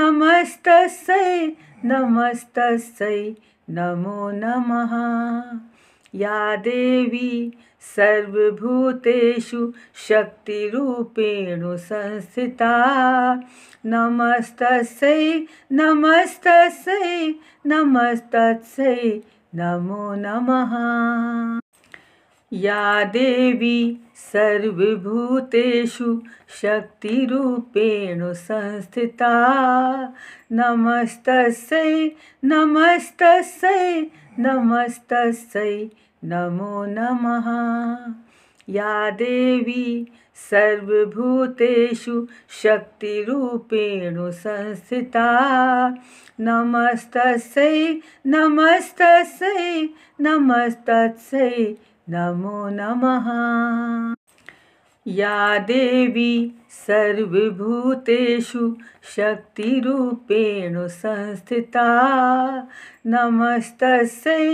नमस्तस्यै नमस्तस्यै नमो नमः या देवी सर्वभूतेषु शक्तिरूपेण संस्थिता नमस्तस्यै नमस्तस्यै नमस्तस्यै नमो नमः या देवी सर्वभूतेषु शक्तिरूपेण संस्थिता नमस्तस्यै नमस्तस्यै नमस्तस्यै नमो नमः या देवी सर्वभूतेषु शक्तिरूपेण संस्थिता नमस्तस्यै नमस्तस्यै नमस्तस्य नमो नमः या देवी सर्वभूतेषु शक्तिरूपेण संस्थिता नमस्तस्यै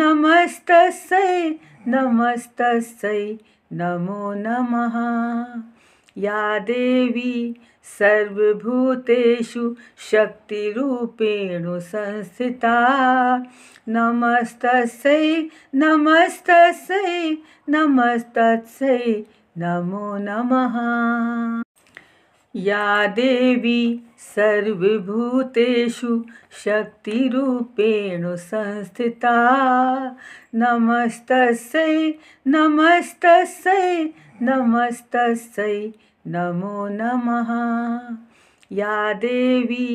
नमस्तस्यै नमस्तस्यै नमो नमः या देवी सर्वभूतेषु शक्तिरूपेण संस्थिता नमस्तस्यै नमस्तस्यै नमस्तस्यै नमो नमः या देवी सर्वभूतेषु शक्तिरूपेण संस्थिता नमस्तस्यै नमस्तस्यै नमस्तस्यै नमो नमः या देवी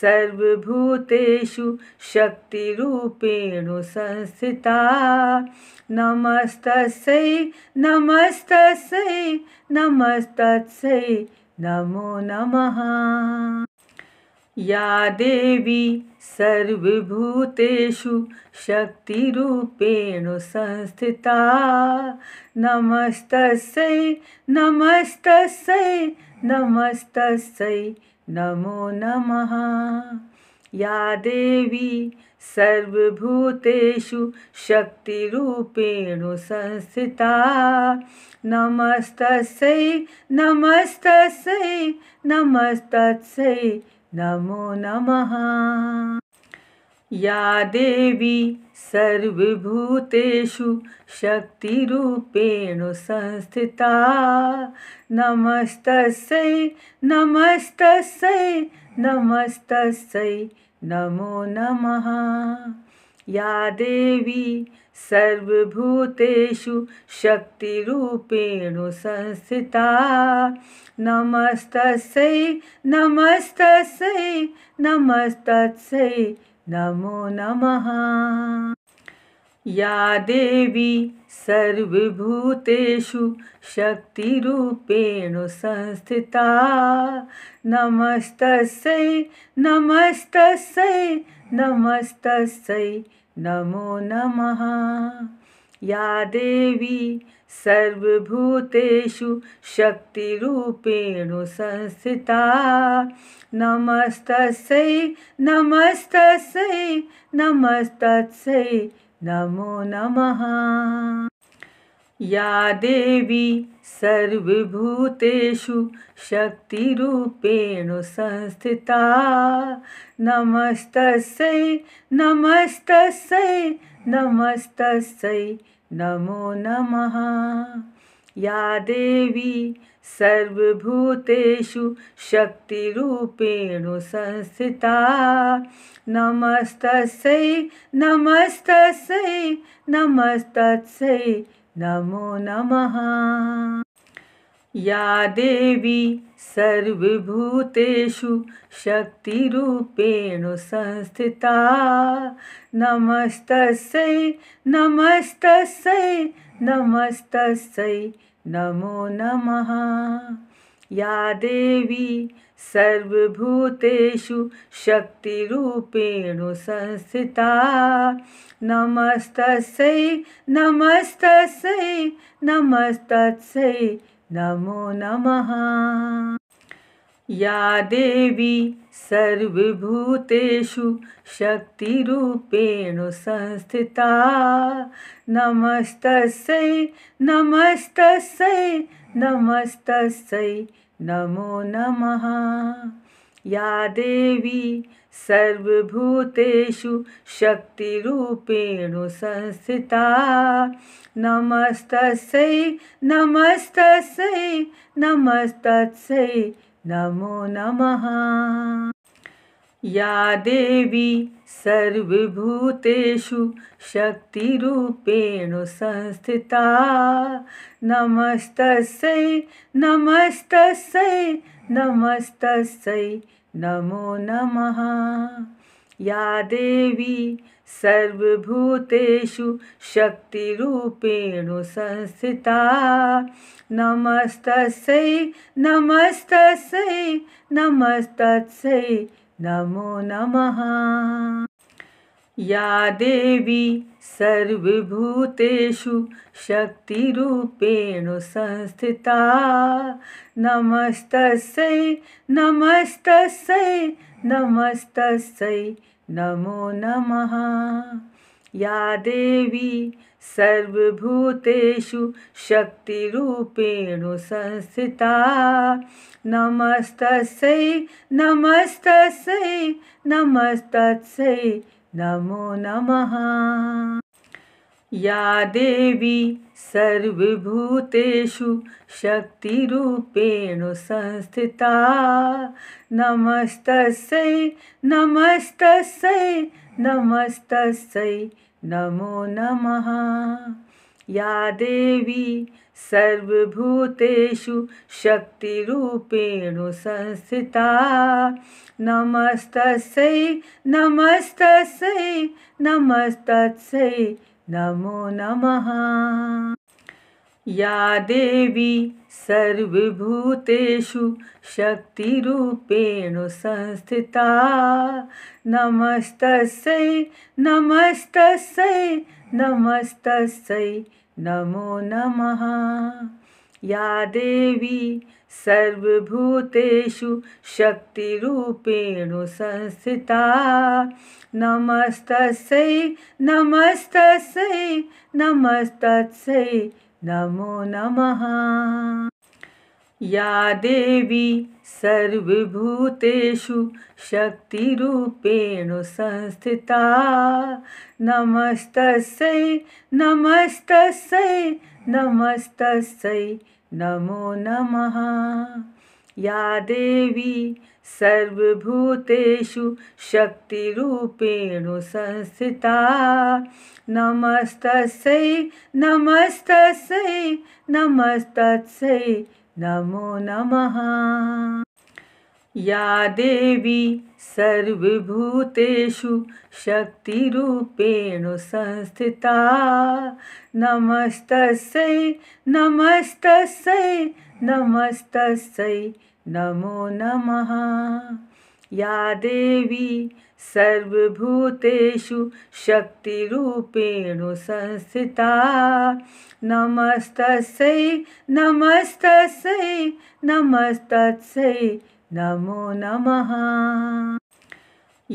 सर्वभूतेषु शक्तिरूपेण संस्थिता नमस्तस्यै नमस्तस्यै नमस्तस्यै नमो नमः या देवी सर्वभूतेषु शक्तिरूपेण संस्थिता नमस्तस्यै नमस्तस्यै नमस्तस्यै नमो नमः या देवी सर्वभूतेषु शक्तिरूपेण संस्थिता नमस्तस्यै नमस्तस्यै नमस्तस्यै नमो नमः या देवी सर्वभूतेषु शक्तिरूपेण संस्थिता नमस्तस्यै नमस्तस्यै नमस्तस्यै नमो नमः या देवी सर्वभूतेषु शक्तिरूपेण संस्थिता नमस्तस्यै नमस्तस्यै नमस्तस्यै नमो नमः या देवी सर्वभूतेषु शक्तिरूपेण संस्थिता नमस्तस्यै नमस्तस्यै नमस्तस्यै नमो नमः या देवी सर्वभूतेषु शक्तिरूपेण संस्थिता नमस्तस्यै नमस्तस्यै नमस्तस्यै नमो नमः या देवी सर्वभूतेषु शक्तिरूपेण संस्थिता नमस्तस्यै नमस्तस्यै नमस्तस्यै नमो नमः या देवी सर्वभूतेषु शक्तिरूपेण संस्थिता नमस्तस्यै नमस्तस्यै नमस्तस्यै नमो नमः या देवी सर्वभूतेषु शक्तिरूपेण संस्थिता नमस्तस्यै नमस्तस्यै नमस्तस्यै नमो नमः या देवी सर्वभूतेषु शक्तिरूपेण संस्थिता नमस्तस्यै नमस्तस्यै नमस्तस्यै नमो नमः या देवी सर्वभूतेषु शक्तिरूपेण संस्थिता नमस्तस्यै नमस्तस्यै नमस्तस्यै नमो नमः या देवी सर्वभूतेषु शक्तिरूपेण संस्थिता नमस्तस्यै नमस्तस्यै नमस्तस्यै नमो नमः या देवी सर्वभूतेषु शक्तिरूपेण संस्थिता नमस्तस्यै नमस्तस्यै नमस्तस्यै नमो नमः या देवी सर्वभूतेषु शक्तिरूपेण संस्थिता नमस्तस्यै नमस्तस्यै नमस्तस्यै नमो नमः या देवी सर्वभूतेषु शक्तिरूपेण संस्थिता नमस्तस्यै नमस्तस्यै नमस्तस्यै नमो नमः या देवी सर्वभूतेषु शक्तिरूपेण संस्थिता नमस्तस्यै नमस्तस्यै नमस्तस्यै नमो नमः या देवी सर्वभूतेषु शक्तिरूपेण संस्थिता नमस्तस्यै नमस्तस्य नमस्त नमो नमः या देवी सर्वभूतेषु शक्तिरूपेण संस्थिता नमस्तस्यै नमस्तस्यै नमस्तस्यै नमो नमः या देवी सर्वभूतेषु शक्तिरूपेण संस्थिता नमस्तस्यै नमस्तस्यै नमस्तस्यै नमो नमः या देवी सर्वभूतेषु शक्तिरूपेण संस्थिता नमस्तस्यै नमस्तस्यै नमस्तस्यै नमो नमः या देवी सर्वभूतेषु शक्तिरूपेण संस्थिता नमस्तस्यै नमस्तस्यै नमस्तस्यै नमो नमः या देवी सर्वभूतेषु शक्तिरूपेण संस्थिता नमस्तस्यै नमस्तस्यै नमस्तस्यै नमो नमः या देवी सर्वभूतेषु शक्तिरूपेण संस्थिता नमस्तस्यै नमस्तस्यै नमस्तस्यै नमो नमः या देवी सर्वभूतेषु शक्तिरूपेण संस्थिता नमस्तस्यै नमस्तस्यै नमस्तस्यै नमो नमः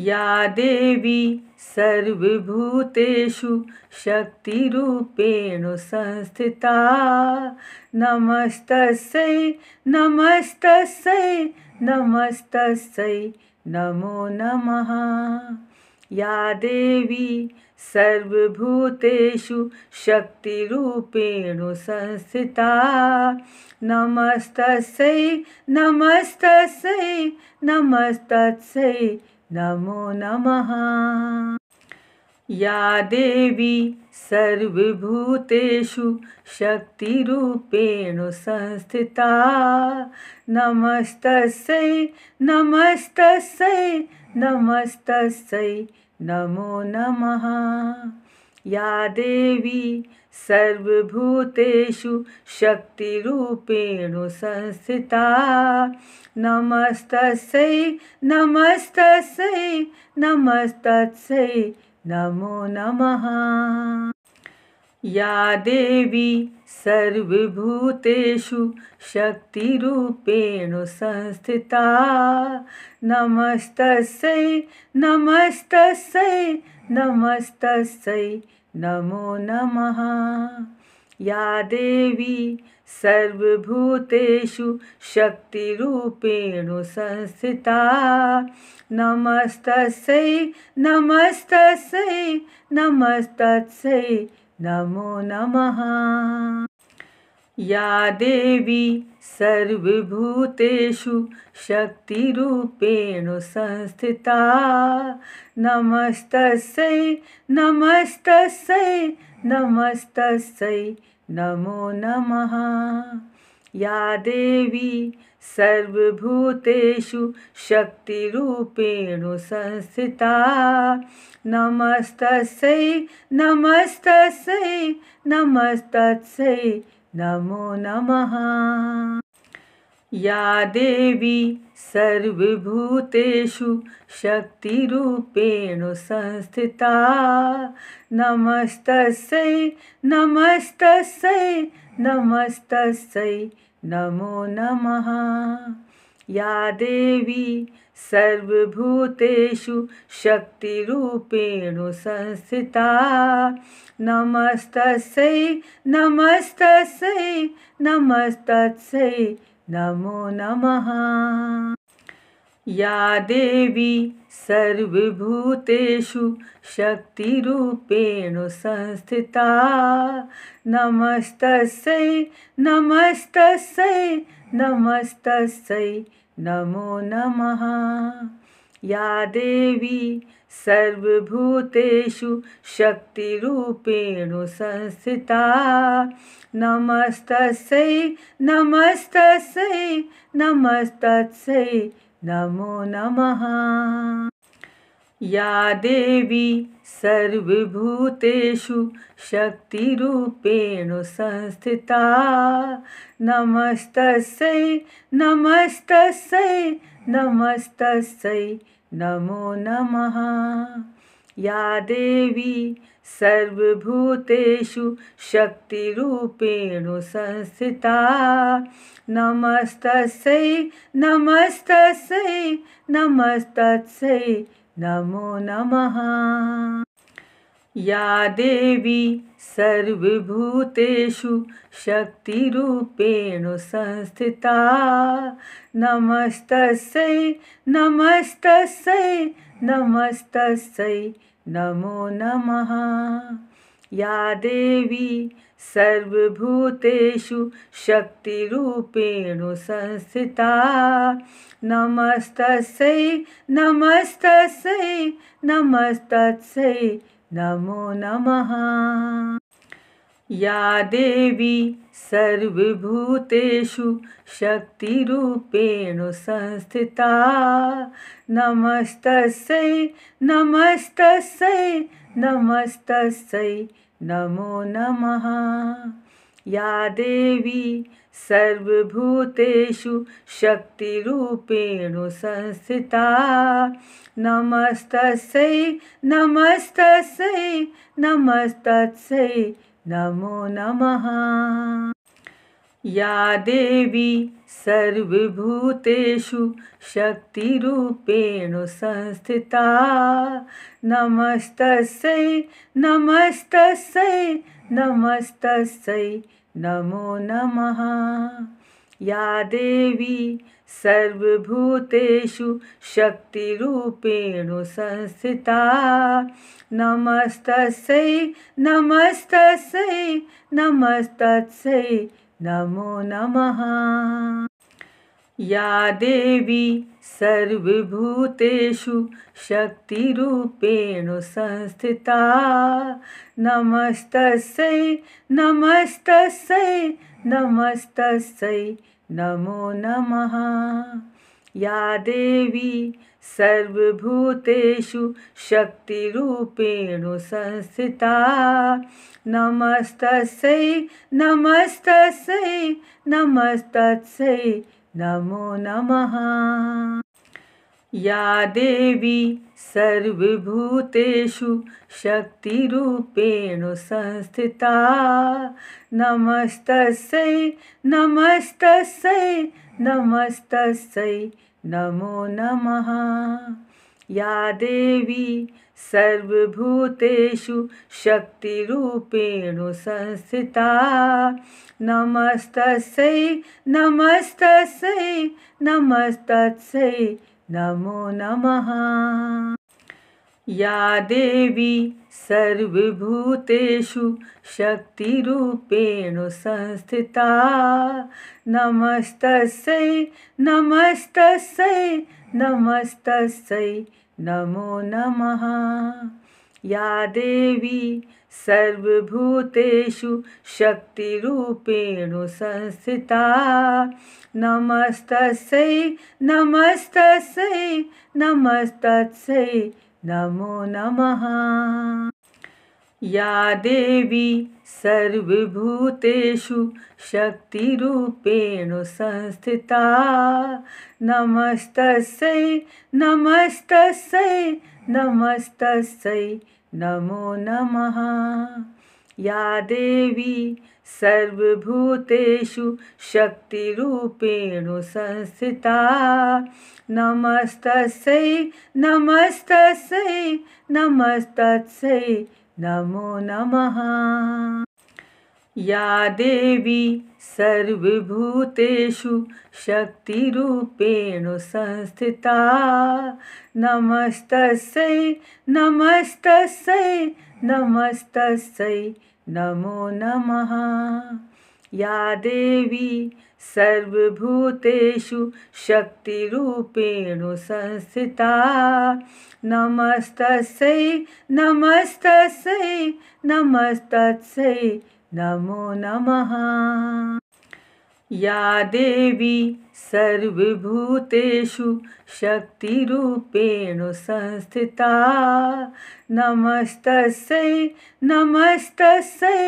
या देवी सर्वभूतेषु शक्तिरूपेण संस्थिता नमस्तस्यै नमस्तस्यै नमस्तस्यै नमो नमः या देवी सर्वभूतेषु शक्तिरूपेण संस्थिता नमस्तस्यै नमस्तस्यै नमस्तस्यै नमो नमः या देवी सर्वभूतेषु शक्तिरूपेण संस्थिता नमस्तस्यै नमस्तस्यै नमस्तस्यै नमो नमः या देवी सर्वभूतेषु शक्तिरूपेण संस्थिता नमस्तस्यै नमस्तस्यै नमस्तस्यै नमो नमः या देवी सर्वभूतेषु शक्तिरूपेण संस्थिता नमस्तस्यै नमस्तस्यै नमस्तस्यै नमो नमः या देवी सर्वभूतेषु शक्तिरूपेण संस्थिता नमस्तस्यै नमस्तस्यै नमस्तस्यै नमो नमः या देवी सर्वभूतेषु शक्तिरूपेण संस्थिता नमस्तस्यै नमस्तस्यै नमस्तस्यै नमो नमः या देवी सर्वभूतेषु शक्तिरूपेण संस्थिता नमस्तस्यै नमस्तस्यै नमस्तस्यै नमो नमः या देवी सर्वभूतेषु शक्तिरूपेण संस्थिता नमस्तस्यै नमस्तस्यै नमस्तस्यै नमो नमः या देवी सर्वभूतेषु शक्तिरूपेण संस्थिता नमस्तस्यै नमस्तस्यै नमस्तस्यै नमो नमः या देवी सर्वभूतेषु शक्तिरूपेण संस्थिता नमस्तस्यै नमस्तस्यै नमस्तस्यै नमो नमः या देवी सर्वभूतेषु शक्तिरूपेण संस्थिता नमस्तस्यै नमस्तस्यै नमस्तस्यै नमो नमः या देवी सर्वभूतेषु शक्तिरूपेण संस्थिता नमस्तस्यै नमस्तस्यै नमस्तस्यै नमो नमः या देवी सर्वभूतेषु शक्तिरूपेण संस्थिता नमस्तस्यै नमस्तस्यै नमस्तस्यै नमो नमः या देवी सर्वभूतेषु शक्तिरूपेण संस्थिता नमस्तस्यै नमस्तस्यै नमस्तस्यै नमो नमः या देवी सर्वभूतेषु शक्तिरूपेण संस्थिता नमस्तस्यै नमस्तस्यै नमस्तस्यै नमो नमः या देवी सर्वभूतेषु शक्तिरूपेण संस्थिता नमस्तस्यै नमस्तस्यै नमस्तस्यै नमो नमः या देवी सर्वभूतेषु शक्तिरूपेण संस्थिता नमस्तस्यै नमस्तस्यै नमस्तस्यै नमो नमः या देवी सर्वभूतेषु शक्तिरूपेण संस्थिता नमस्तस्यै नमस्तस्यै नमस्तस्यै नमो नमः या देवी सर्वभूतेषु शक्तिरूपेण संस्थिता नमस्तस्यै नमस्तस्यै नमस्तस्यै नमो नमः या देवी सर्वभूतेषु शक्तिरूपेण संस्थिता नमस्तस्यै नमस्तस्यै नमस्तस्यै नमो नमः या देवी सर्वभूतेषु शक्तिरूपेण संस्थिता नमस्तस्यै नमस्तस्यै नमस्तस्यै नमो नमः या देवी सर्वभूतेषु शक्तिरूपेण संस्थिता नमस्तस्यै नमस्तस्यै नमस्तस्यै नमो नमः या देवी सर्वभूतेषु शक्तिरूपेण संस्थिता नमस्तस्यै नमस्तस्यै नमस्तस्यै नमो नमः या देवी सर्वभूतेषु शक्तिरूपेण संस्थिता नमस्तस्यै नमस्तस्यै नमस्तस्यै नमो नमः या देवी सर्वभूतेषु शक्तिरूपेण संस्थिता नमस्तस्यै नमस्तस्यै नमस्तस्यै नमो नमः या देवी सर्वभूतेषु शक्तिरूपेण संस्थिता नमस्तस्यै नमस्तस्यै नमस्तस्यै नमो नमः या देवी सर्वभूतेषु शक्तिरूपेण संस्थिता नमस्तस्यै नमस्तस्यै नमस्तस्यै नमो नमः या देवी सर्वभूतेषु शक्तिरूपेण संस्थिता नमस्तस्यै नमस्तस्यै नमस्तस्यै नमो नमः या देवी सर्वभूतेषु शक्तिरूपेण संस्थिता नमस्तस्यै नमस्तस्यै नमस्तस्यै नमो नमः या देवी सर्वभूतेषु शक्तिरूपेण संस्थिता नमस्तस्यै नमस्तस्यै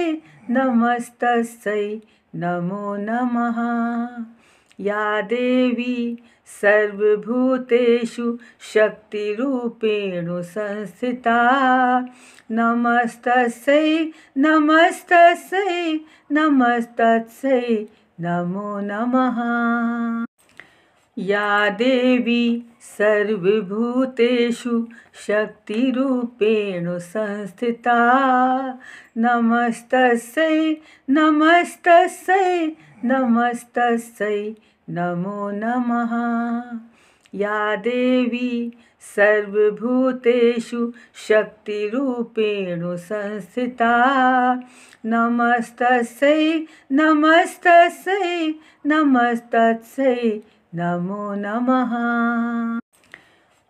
नमस्तस्यै नमो नमः या देवी सर्वभूतेषु शक्तिरूपेण संस्थिता नमस्तस्यै नमस्तस्यै नमस्तस्यै नमो नमः या देवी सर्वभूतेषु शक्तिरूपेण संस्थिता नमस्तस्यै नमस्तस्यै नमस्तस्यै नमो नमः या देवी सर्वभूतेषु शक्तिरूपेण संस्थिता नमस्तस्यै नमस्तस्यै नमस्तस्यै नमो नमः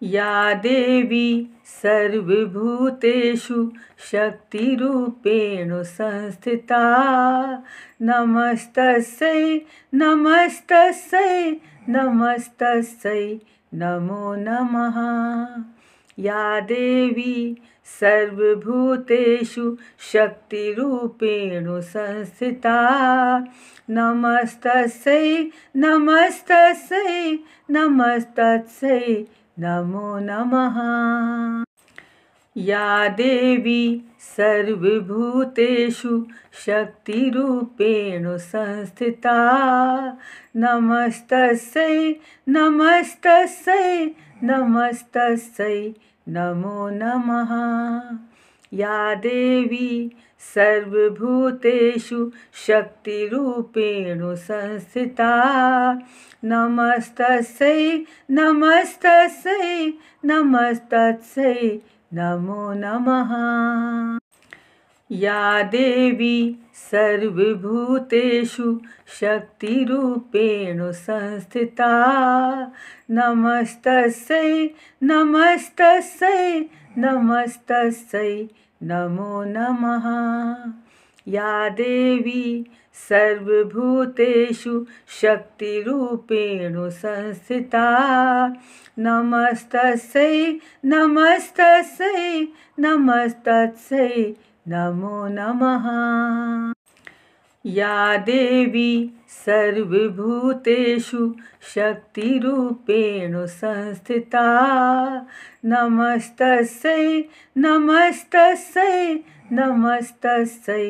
या देवी सर्वभूतेषु शक्तिरूपेण संस्थिता नमस्तस्यै नमस्तस्यै नमस्तस्यै नमो नमः या देवी सर्वभूतेषु शक्तिरूपेण संस्थिता नमस्तस्यै नमस्तस्यै नमस्तस्य नमो नमः या देवी सर्वभूतेषु शक्तिरूपेण संस्थिता नमस्तस्यै नमस्तस्यै नमस्तस्यै नमो नमः या देवी सर्वभूतेषु शक्तिरूपेण संस्थिता नमस्तस्यै नमस्तस्यै नमस्तस्यै नमो नमः या देवी सर्वभूतेषु शक्तिरूपेण संस्थिता नमस्तस्यै नमस्तस्यै नमस्तस्यै नमो नमः या देवी सर्वभूतेषु शक्तिरूपेण संस्थिता नमस्तस्यै नमस्तस्यै नमस्तस्यै नमो नमः या देवी सर्वभूतेषु शक्तिरूपेण संस्थिता नमस्तस्यै नमस्तस्यै नमस्तस्यै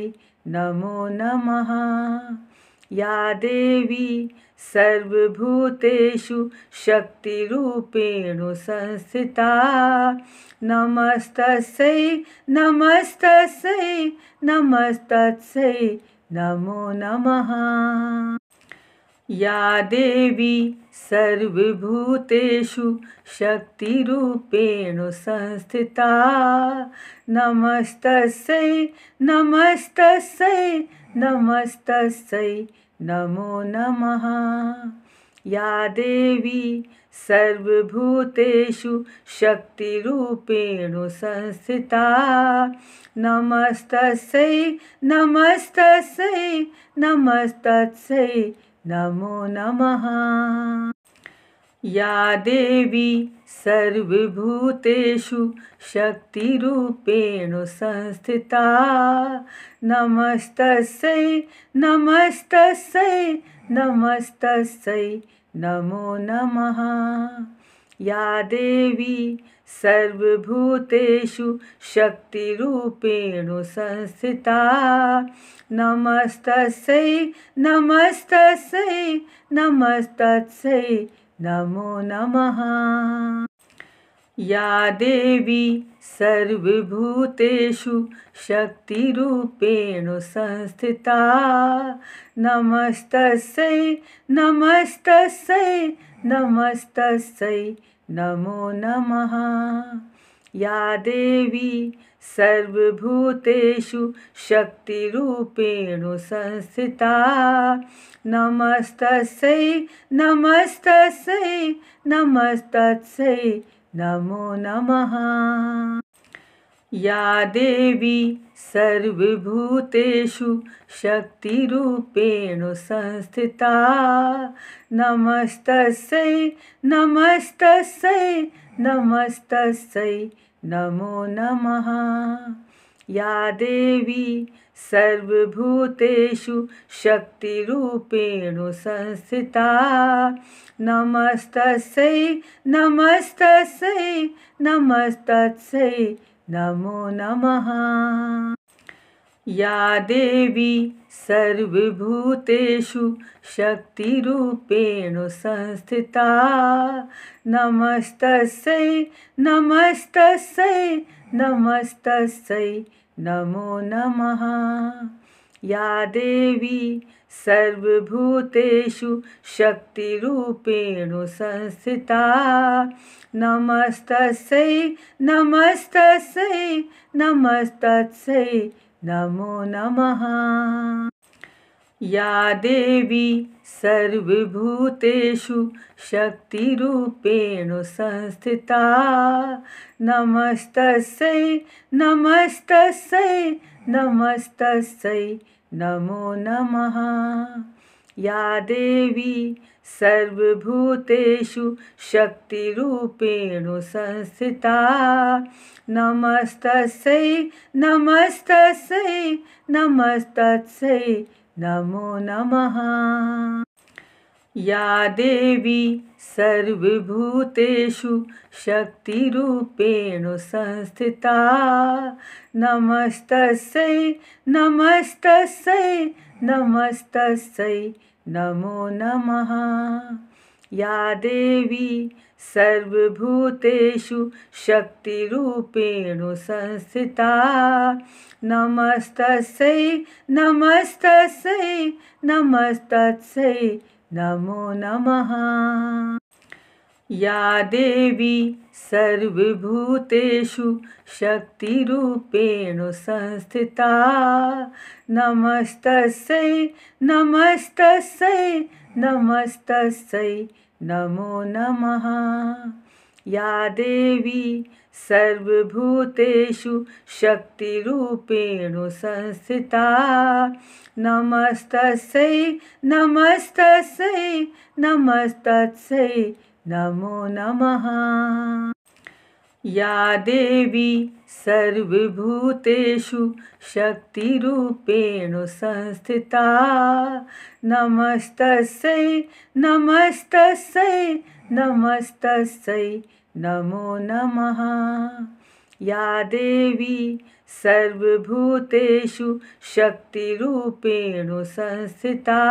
नमो नमः या देवी सर्वभूतेषु शक्तिरूपेण संस्थिता नमस्तस्यै नमस्तस्यै नमस्तस्यै नमो नमः या देवी सर्वभूतेषु शक्तिरूपेण संस्थिता नमस्तस्यै नमस्तस्यै नमस्तस्यै नमो नमः या देवी सर्वभूतेषु शक्तिरूपेण संस्थिता नमस्तस्यै नमस्तस्यै नमस्तस्यै नमो नमः या देवी सर्वभूतेषु शक्तिरूपेण संस्थिता नमस्तस्यै नमस्तस्यै नमस्तस्यै नमो नमः या देवी सर्वभूतेषु शक्तिरूपेण संस्थिता नमस्तस्यै नमस्तस्यै नमस्तस्यै नमो नमः या देवी सर्वभूतेषु शक्तिरूपेण संस्थिता नमस्तस्यै नमस्तस्यै नमस्तस्यै नमो नमः या देवी सर्वभूतेषु शक्तिरूपेण संस्थिता नमस्तस्यै नमस्तस्यै नमस्तस्यै नमो नमः या देवी सर्वभूतेषु शक्तिरूपेण संस्थिता नमस्तस्यै नमस्तस्यै नमस्तस्यै नमो नमः या देवी सर्वभूतेषु शक्तिरूपेण संस्थिता नमस्तस्यै नमस्तस्यै नमस्तस्यै नमो नमः या देवी सर्वभूतेषु शक्तिरूपेण संस्थिता नमस्तस्यै नमस्तस्यै नमस्तस्यै नमो नमः या देवी सर्वभूतेषु शक्तिरूपेण संस्थिता नमस्तस्यै नमस्तस्यै नमस्तस्यै नमो नमः या देवी सर्वभूतेषु शक्तिरूपेण संस्थिता नमस्तस्यै नमस्तस्यै नमस्तस्यै नमो नमः या देवी सर्वभूतेषु शक्तिरूपेण संस्थिता नमस्तस्यै नमस्तस्यै नमस्तस्य नमो नमः या देवी सर्वभूतेषु शक्तिरूपेण संस्थिता नमस्तस्यै नमस्तस्यै नमस्तस्यै नमो नमः या देवी सर्वभूतेषु शक्तिरूपेण संस्थिता नमस्तस्यै नमस्तस्यै नमस्तस्यै नमो नमः या देवी सर्वभूतेषु शक्तिरूपेण संस्थिता नमस्तस्यै नमस्तस्यै नमस्तस्यै नमो नमः या देवी सर्वभूतेषु शक्तिरूपेण संस्थिता नमस्तस्यै नमस्तस्यै नमस्तस्यै नमो नमः या देवी सर्वभूतेषु शक्तिरूपेण संस्थिता नमस्तस्यै नमस्तस्यै नमस्तस्यै नमो नमः या देवी सर्वभूतेषु शक्तिरूपेण संस्थिता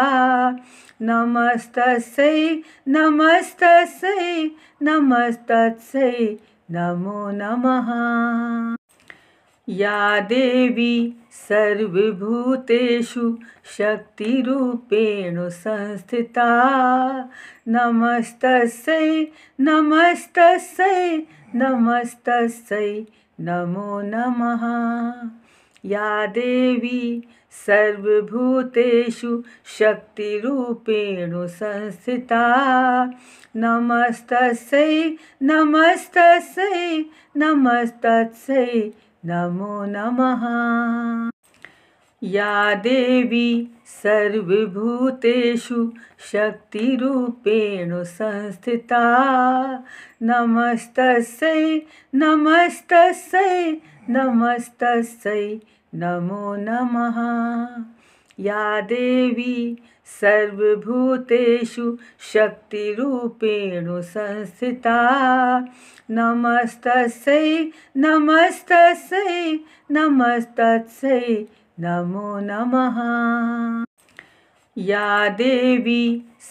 नमस्तस्यै नमस्तस्यै नमस्तस्यै नमो नमः या देवी सर्वभूतेषु शक्तिरूपेण संस्थिता नमस्तस्यै नमस्तस्यै नमस्तस्यै नमो नमः या देवी सर्वभूतेषु शक्तिरूपेण संस्थिता नमस्तस्यै नमस्तस्यै नमस्तस्यै नमो नमः या देवी सर्वभूतेषु शक्तिरूपेण संस्थिता नमस्तस्यै नमस्तस्यै नमस्तस्यै नमो नमः या देवी सर्वभूतेषु शक्तिरूपेण संस्थिता नमस्तस्यै नमस्तस्यै नमस्तस्यै नमो नमः या देवी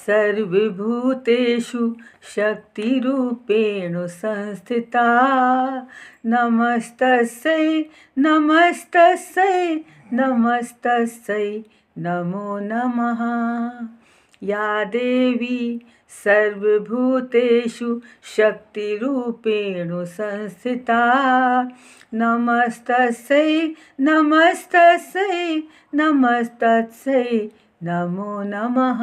सर्वभूतेषु शक्तिरूपेण संस्थिता नमस्तस्यै नमस्तस्यै नमस्तस्यै नमो नमः या देवी सर्वभूतेषु शक्तिरूपेण संस्थिता नमस्तस्यै नमस्तस्यै नमस्तस्यै नमो नमः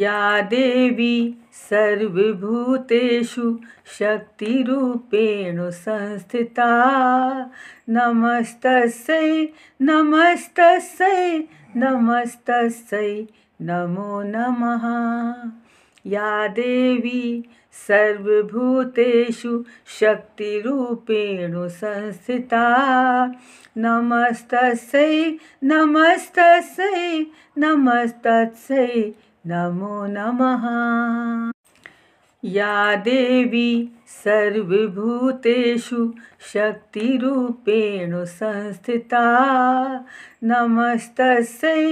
या देवी सर्वभूतेषु शक्तिरूपेण संस्थिता नमस्तस्यै नमस्तस्यै नमस्तस्यै नमो नमः या देवी सर्वभूतेषु शक्तिरूपेण संस्थिता नमस्तस्यै नमस्तस्यै नमस्तस्यै नमो नमः या देवी सर्वभूतेषु शक्तिरूपेण संस्थिता नमस्तस्यै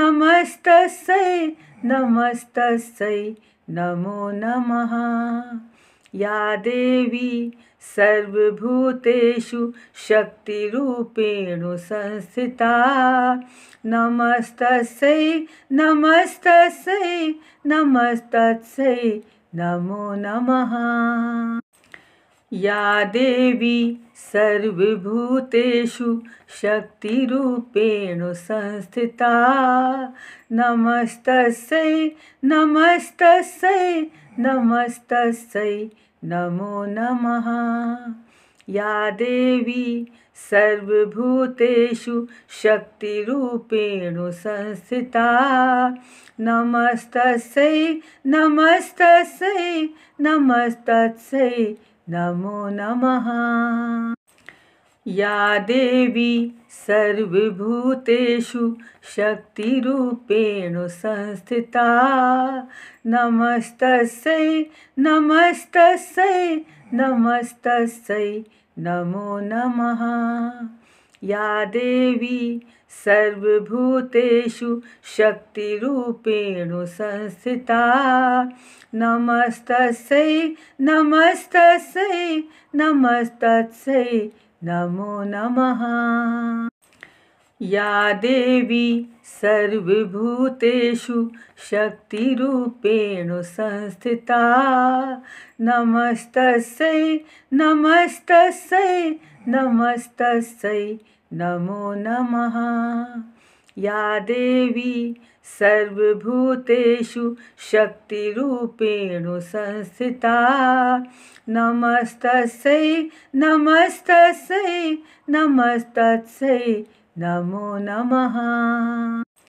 नमस्तस्यै नमस्तस्यै नमो नमः या देवी सर्वभूतेषु शक्तिरूपेण संस्थिता नमस्तस्यै नमस्तस्यै नमस्तस्यै नमो नमः या देवी सर्वभूतेषु शक्तिरूपेण संस्थिता नमस्तस्यै नमस्तस्यै नमस्तस्यै नमो नमः या देवी सर्वभूतेषु शक्तिरूपेण संस्थिता नमस्तस्यै नमस्तस्यै नमस्तस्य नमो नमः या देवी सर्वभूतेषु शक्तिरूपेण संस्थिता नमस्तस्यै नमस्तस्यै नमस्तस्यै नमो नमः या देवी सर्वभूतेषु शक्तिरूपेण संस्थिता नमस्तस्यै नमस्तस्यै नमस्तस्यै नमो नमः या देवी सर्वभूतेषु शक्तिरूपेण संस्थिता नमस्तस्यै नमस्तस्यै नमस्तस्यै नमो नमः या देवी सर्वभूतेषु शक्तिरूपेण संस्थिता नमस्तस्यै नमस्तस्यै नमस्तस्यै नमो नमः